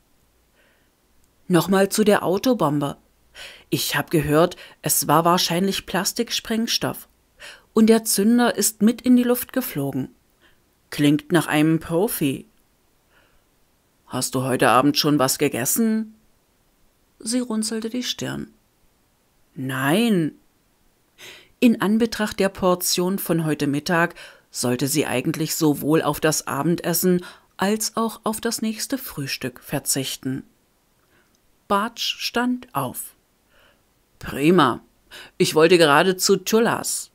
A: Nochmal zu der Autobombe. Ich habe gehört, es war wahrscheinlich Plastiksprengstoff. Und der Zünder ist mit in die Luft geflogen. Klingt nach einem Profi. Hast du heute Abend schon was gegessen? Sie runzelte die Stirn. Nein. In Anbetracht der Portion von heute Mittag sollte sie eigentlich sowohl auf das Abendessen als auch auf das nächste Frühstück verzichten. Bartsch stand auf. Prima. Ich wollte gerade zu Tullas.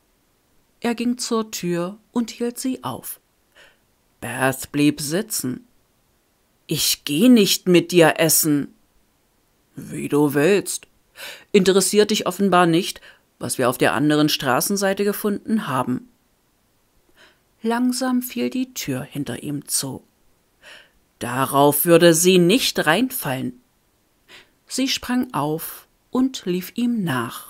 A: Er ging zur Tür und hielt sie auf. Beth blieb sitzen. Ich geh nicht mit dir essen. Wie du willst. Interessiert dich offenbar nicht, was wir auf der anderen Straßenseite gefunden haben. Langsam fiel die Tür hinter ihm zu. Darauf würde sie nicht reinfallen. Sie sprang auf und lief ihm nach.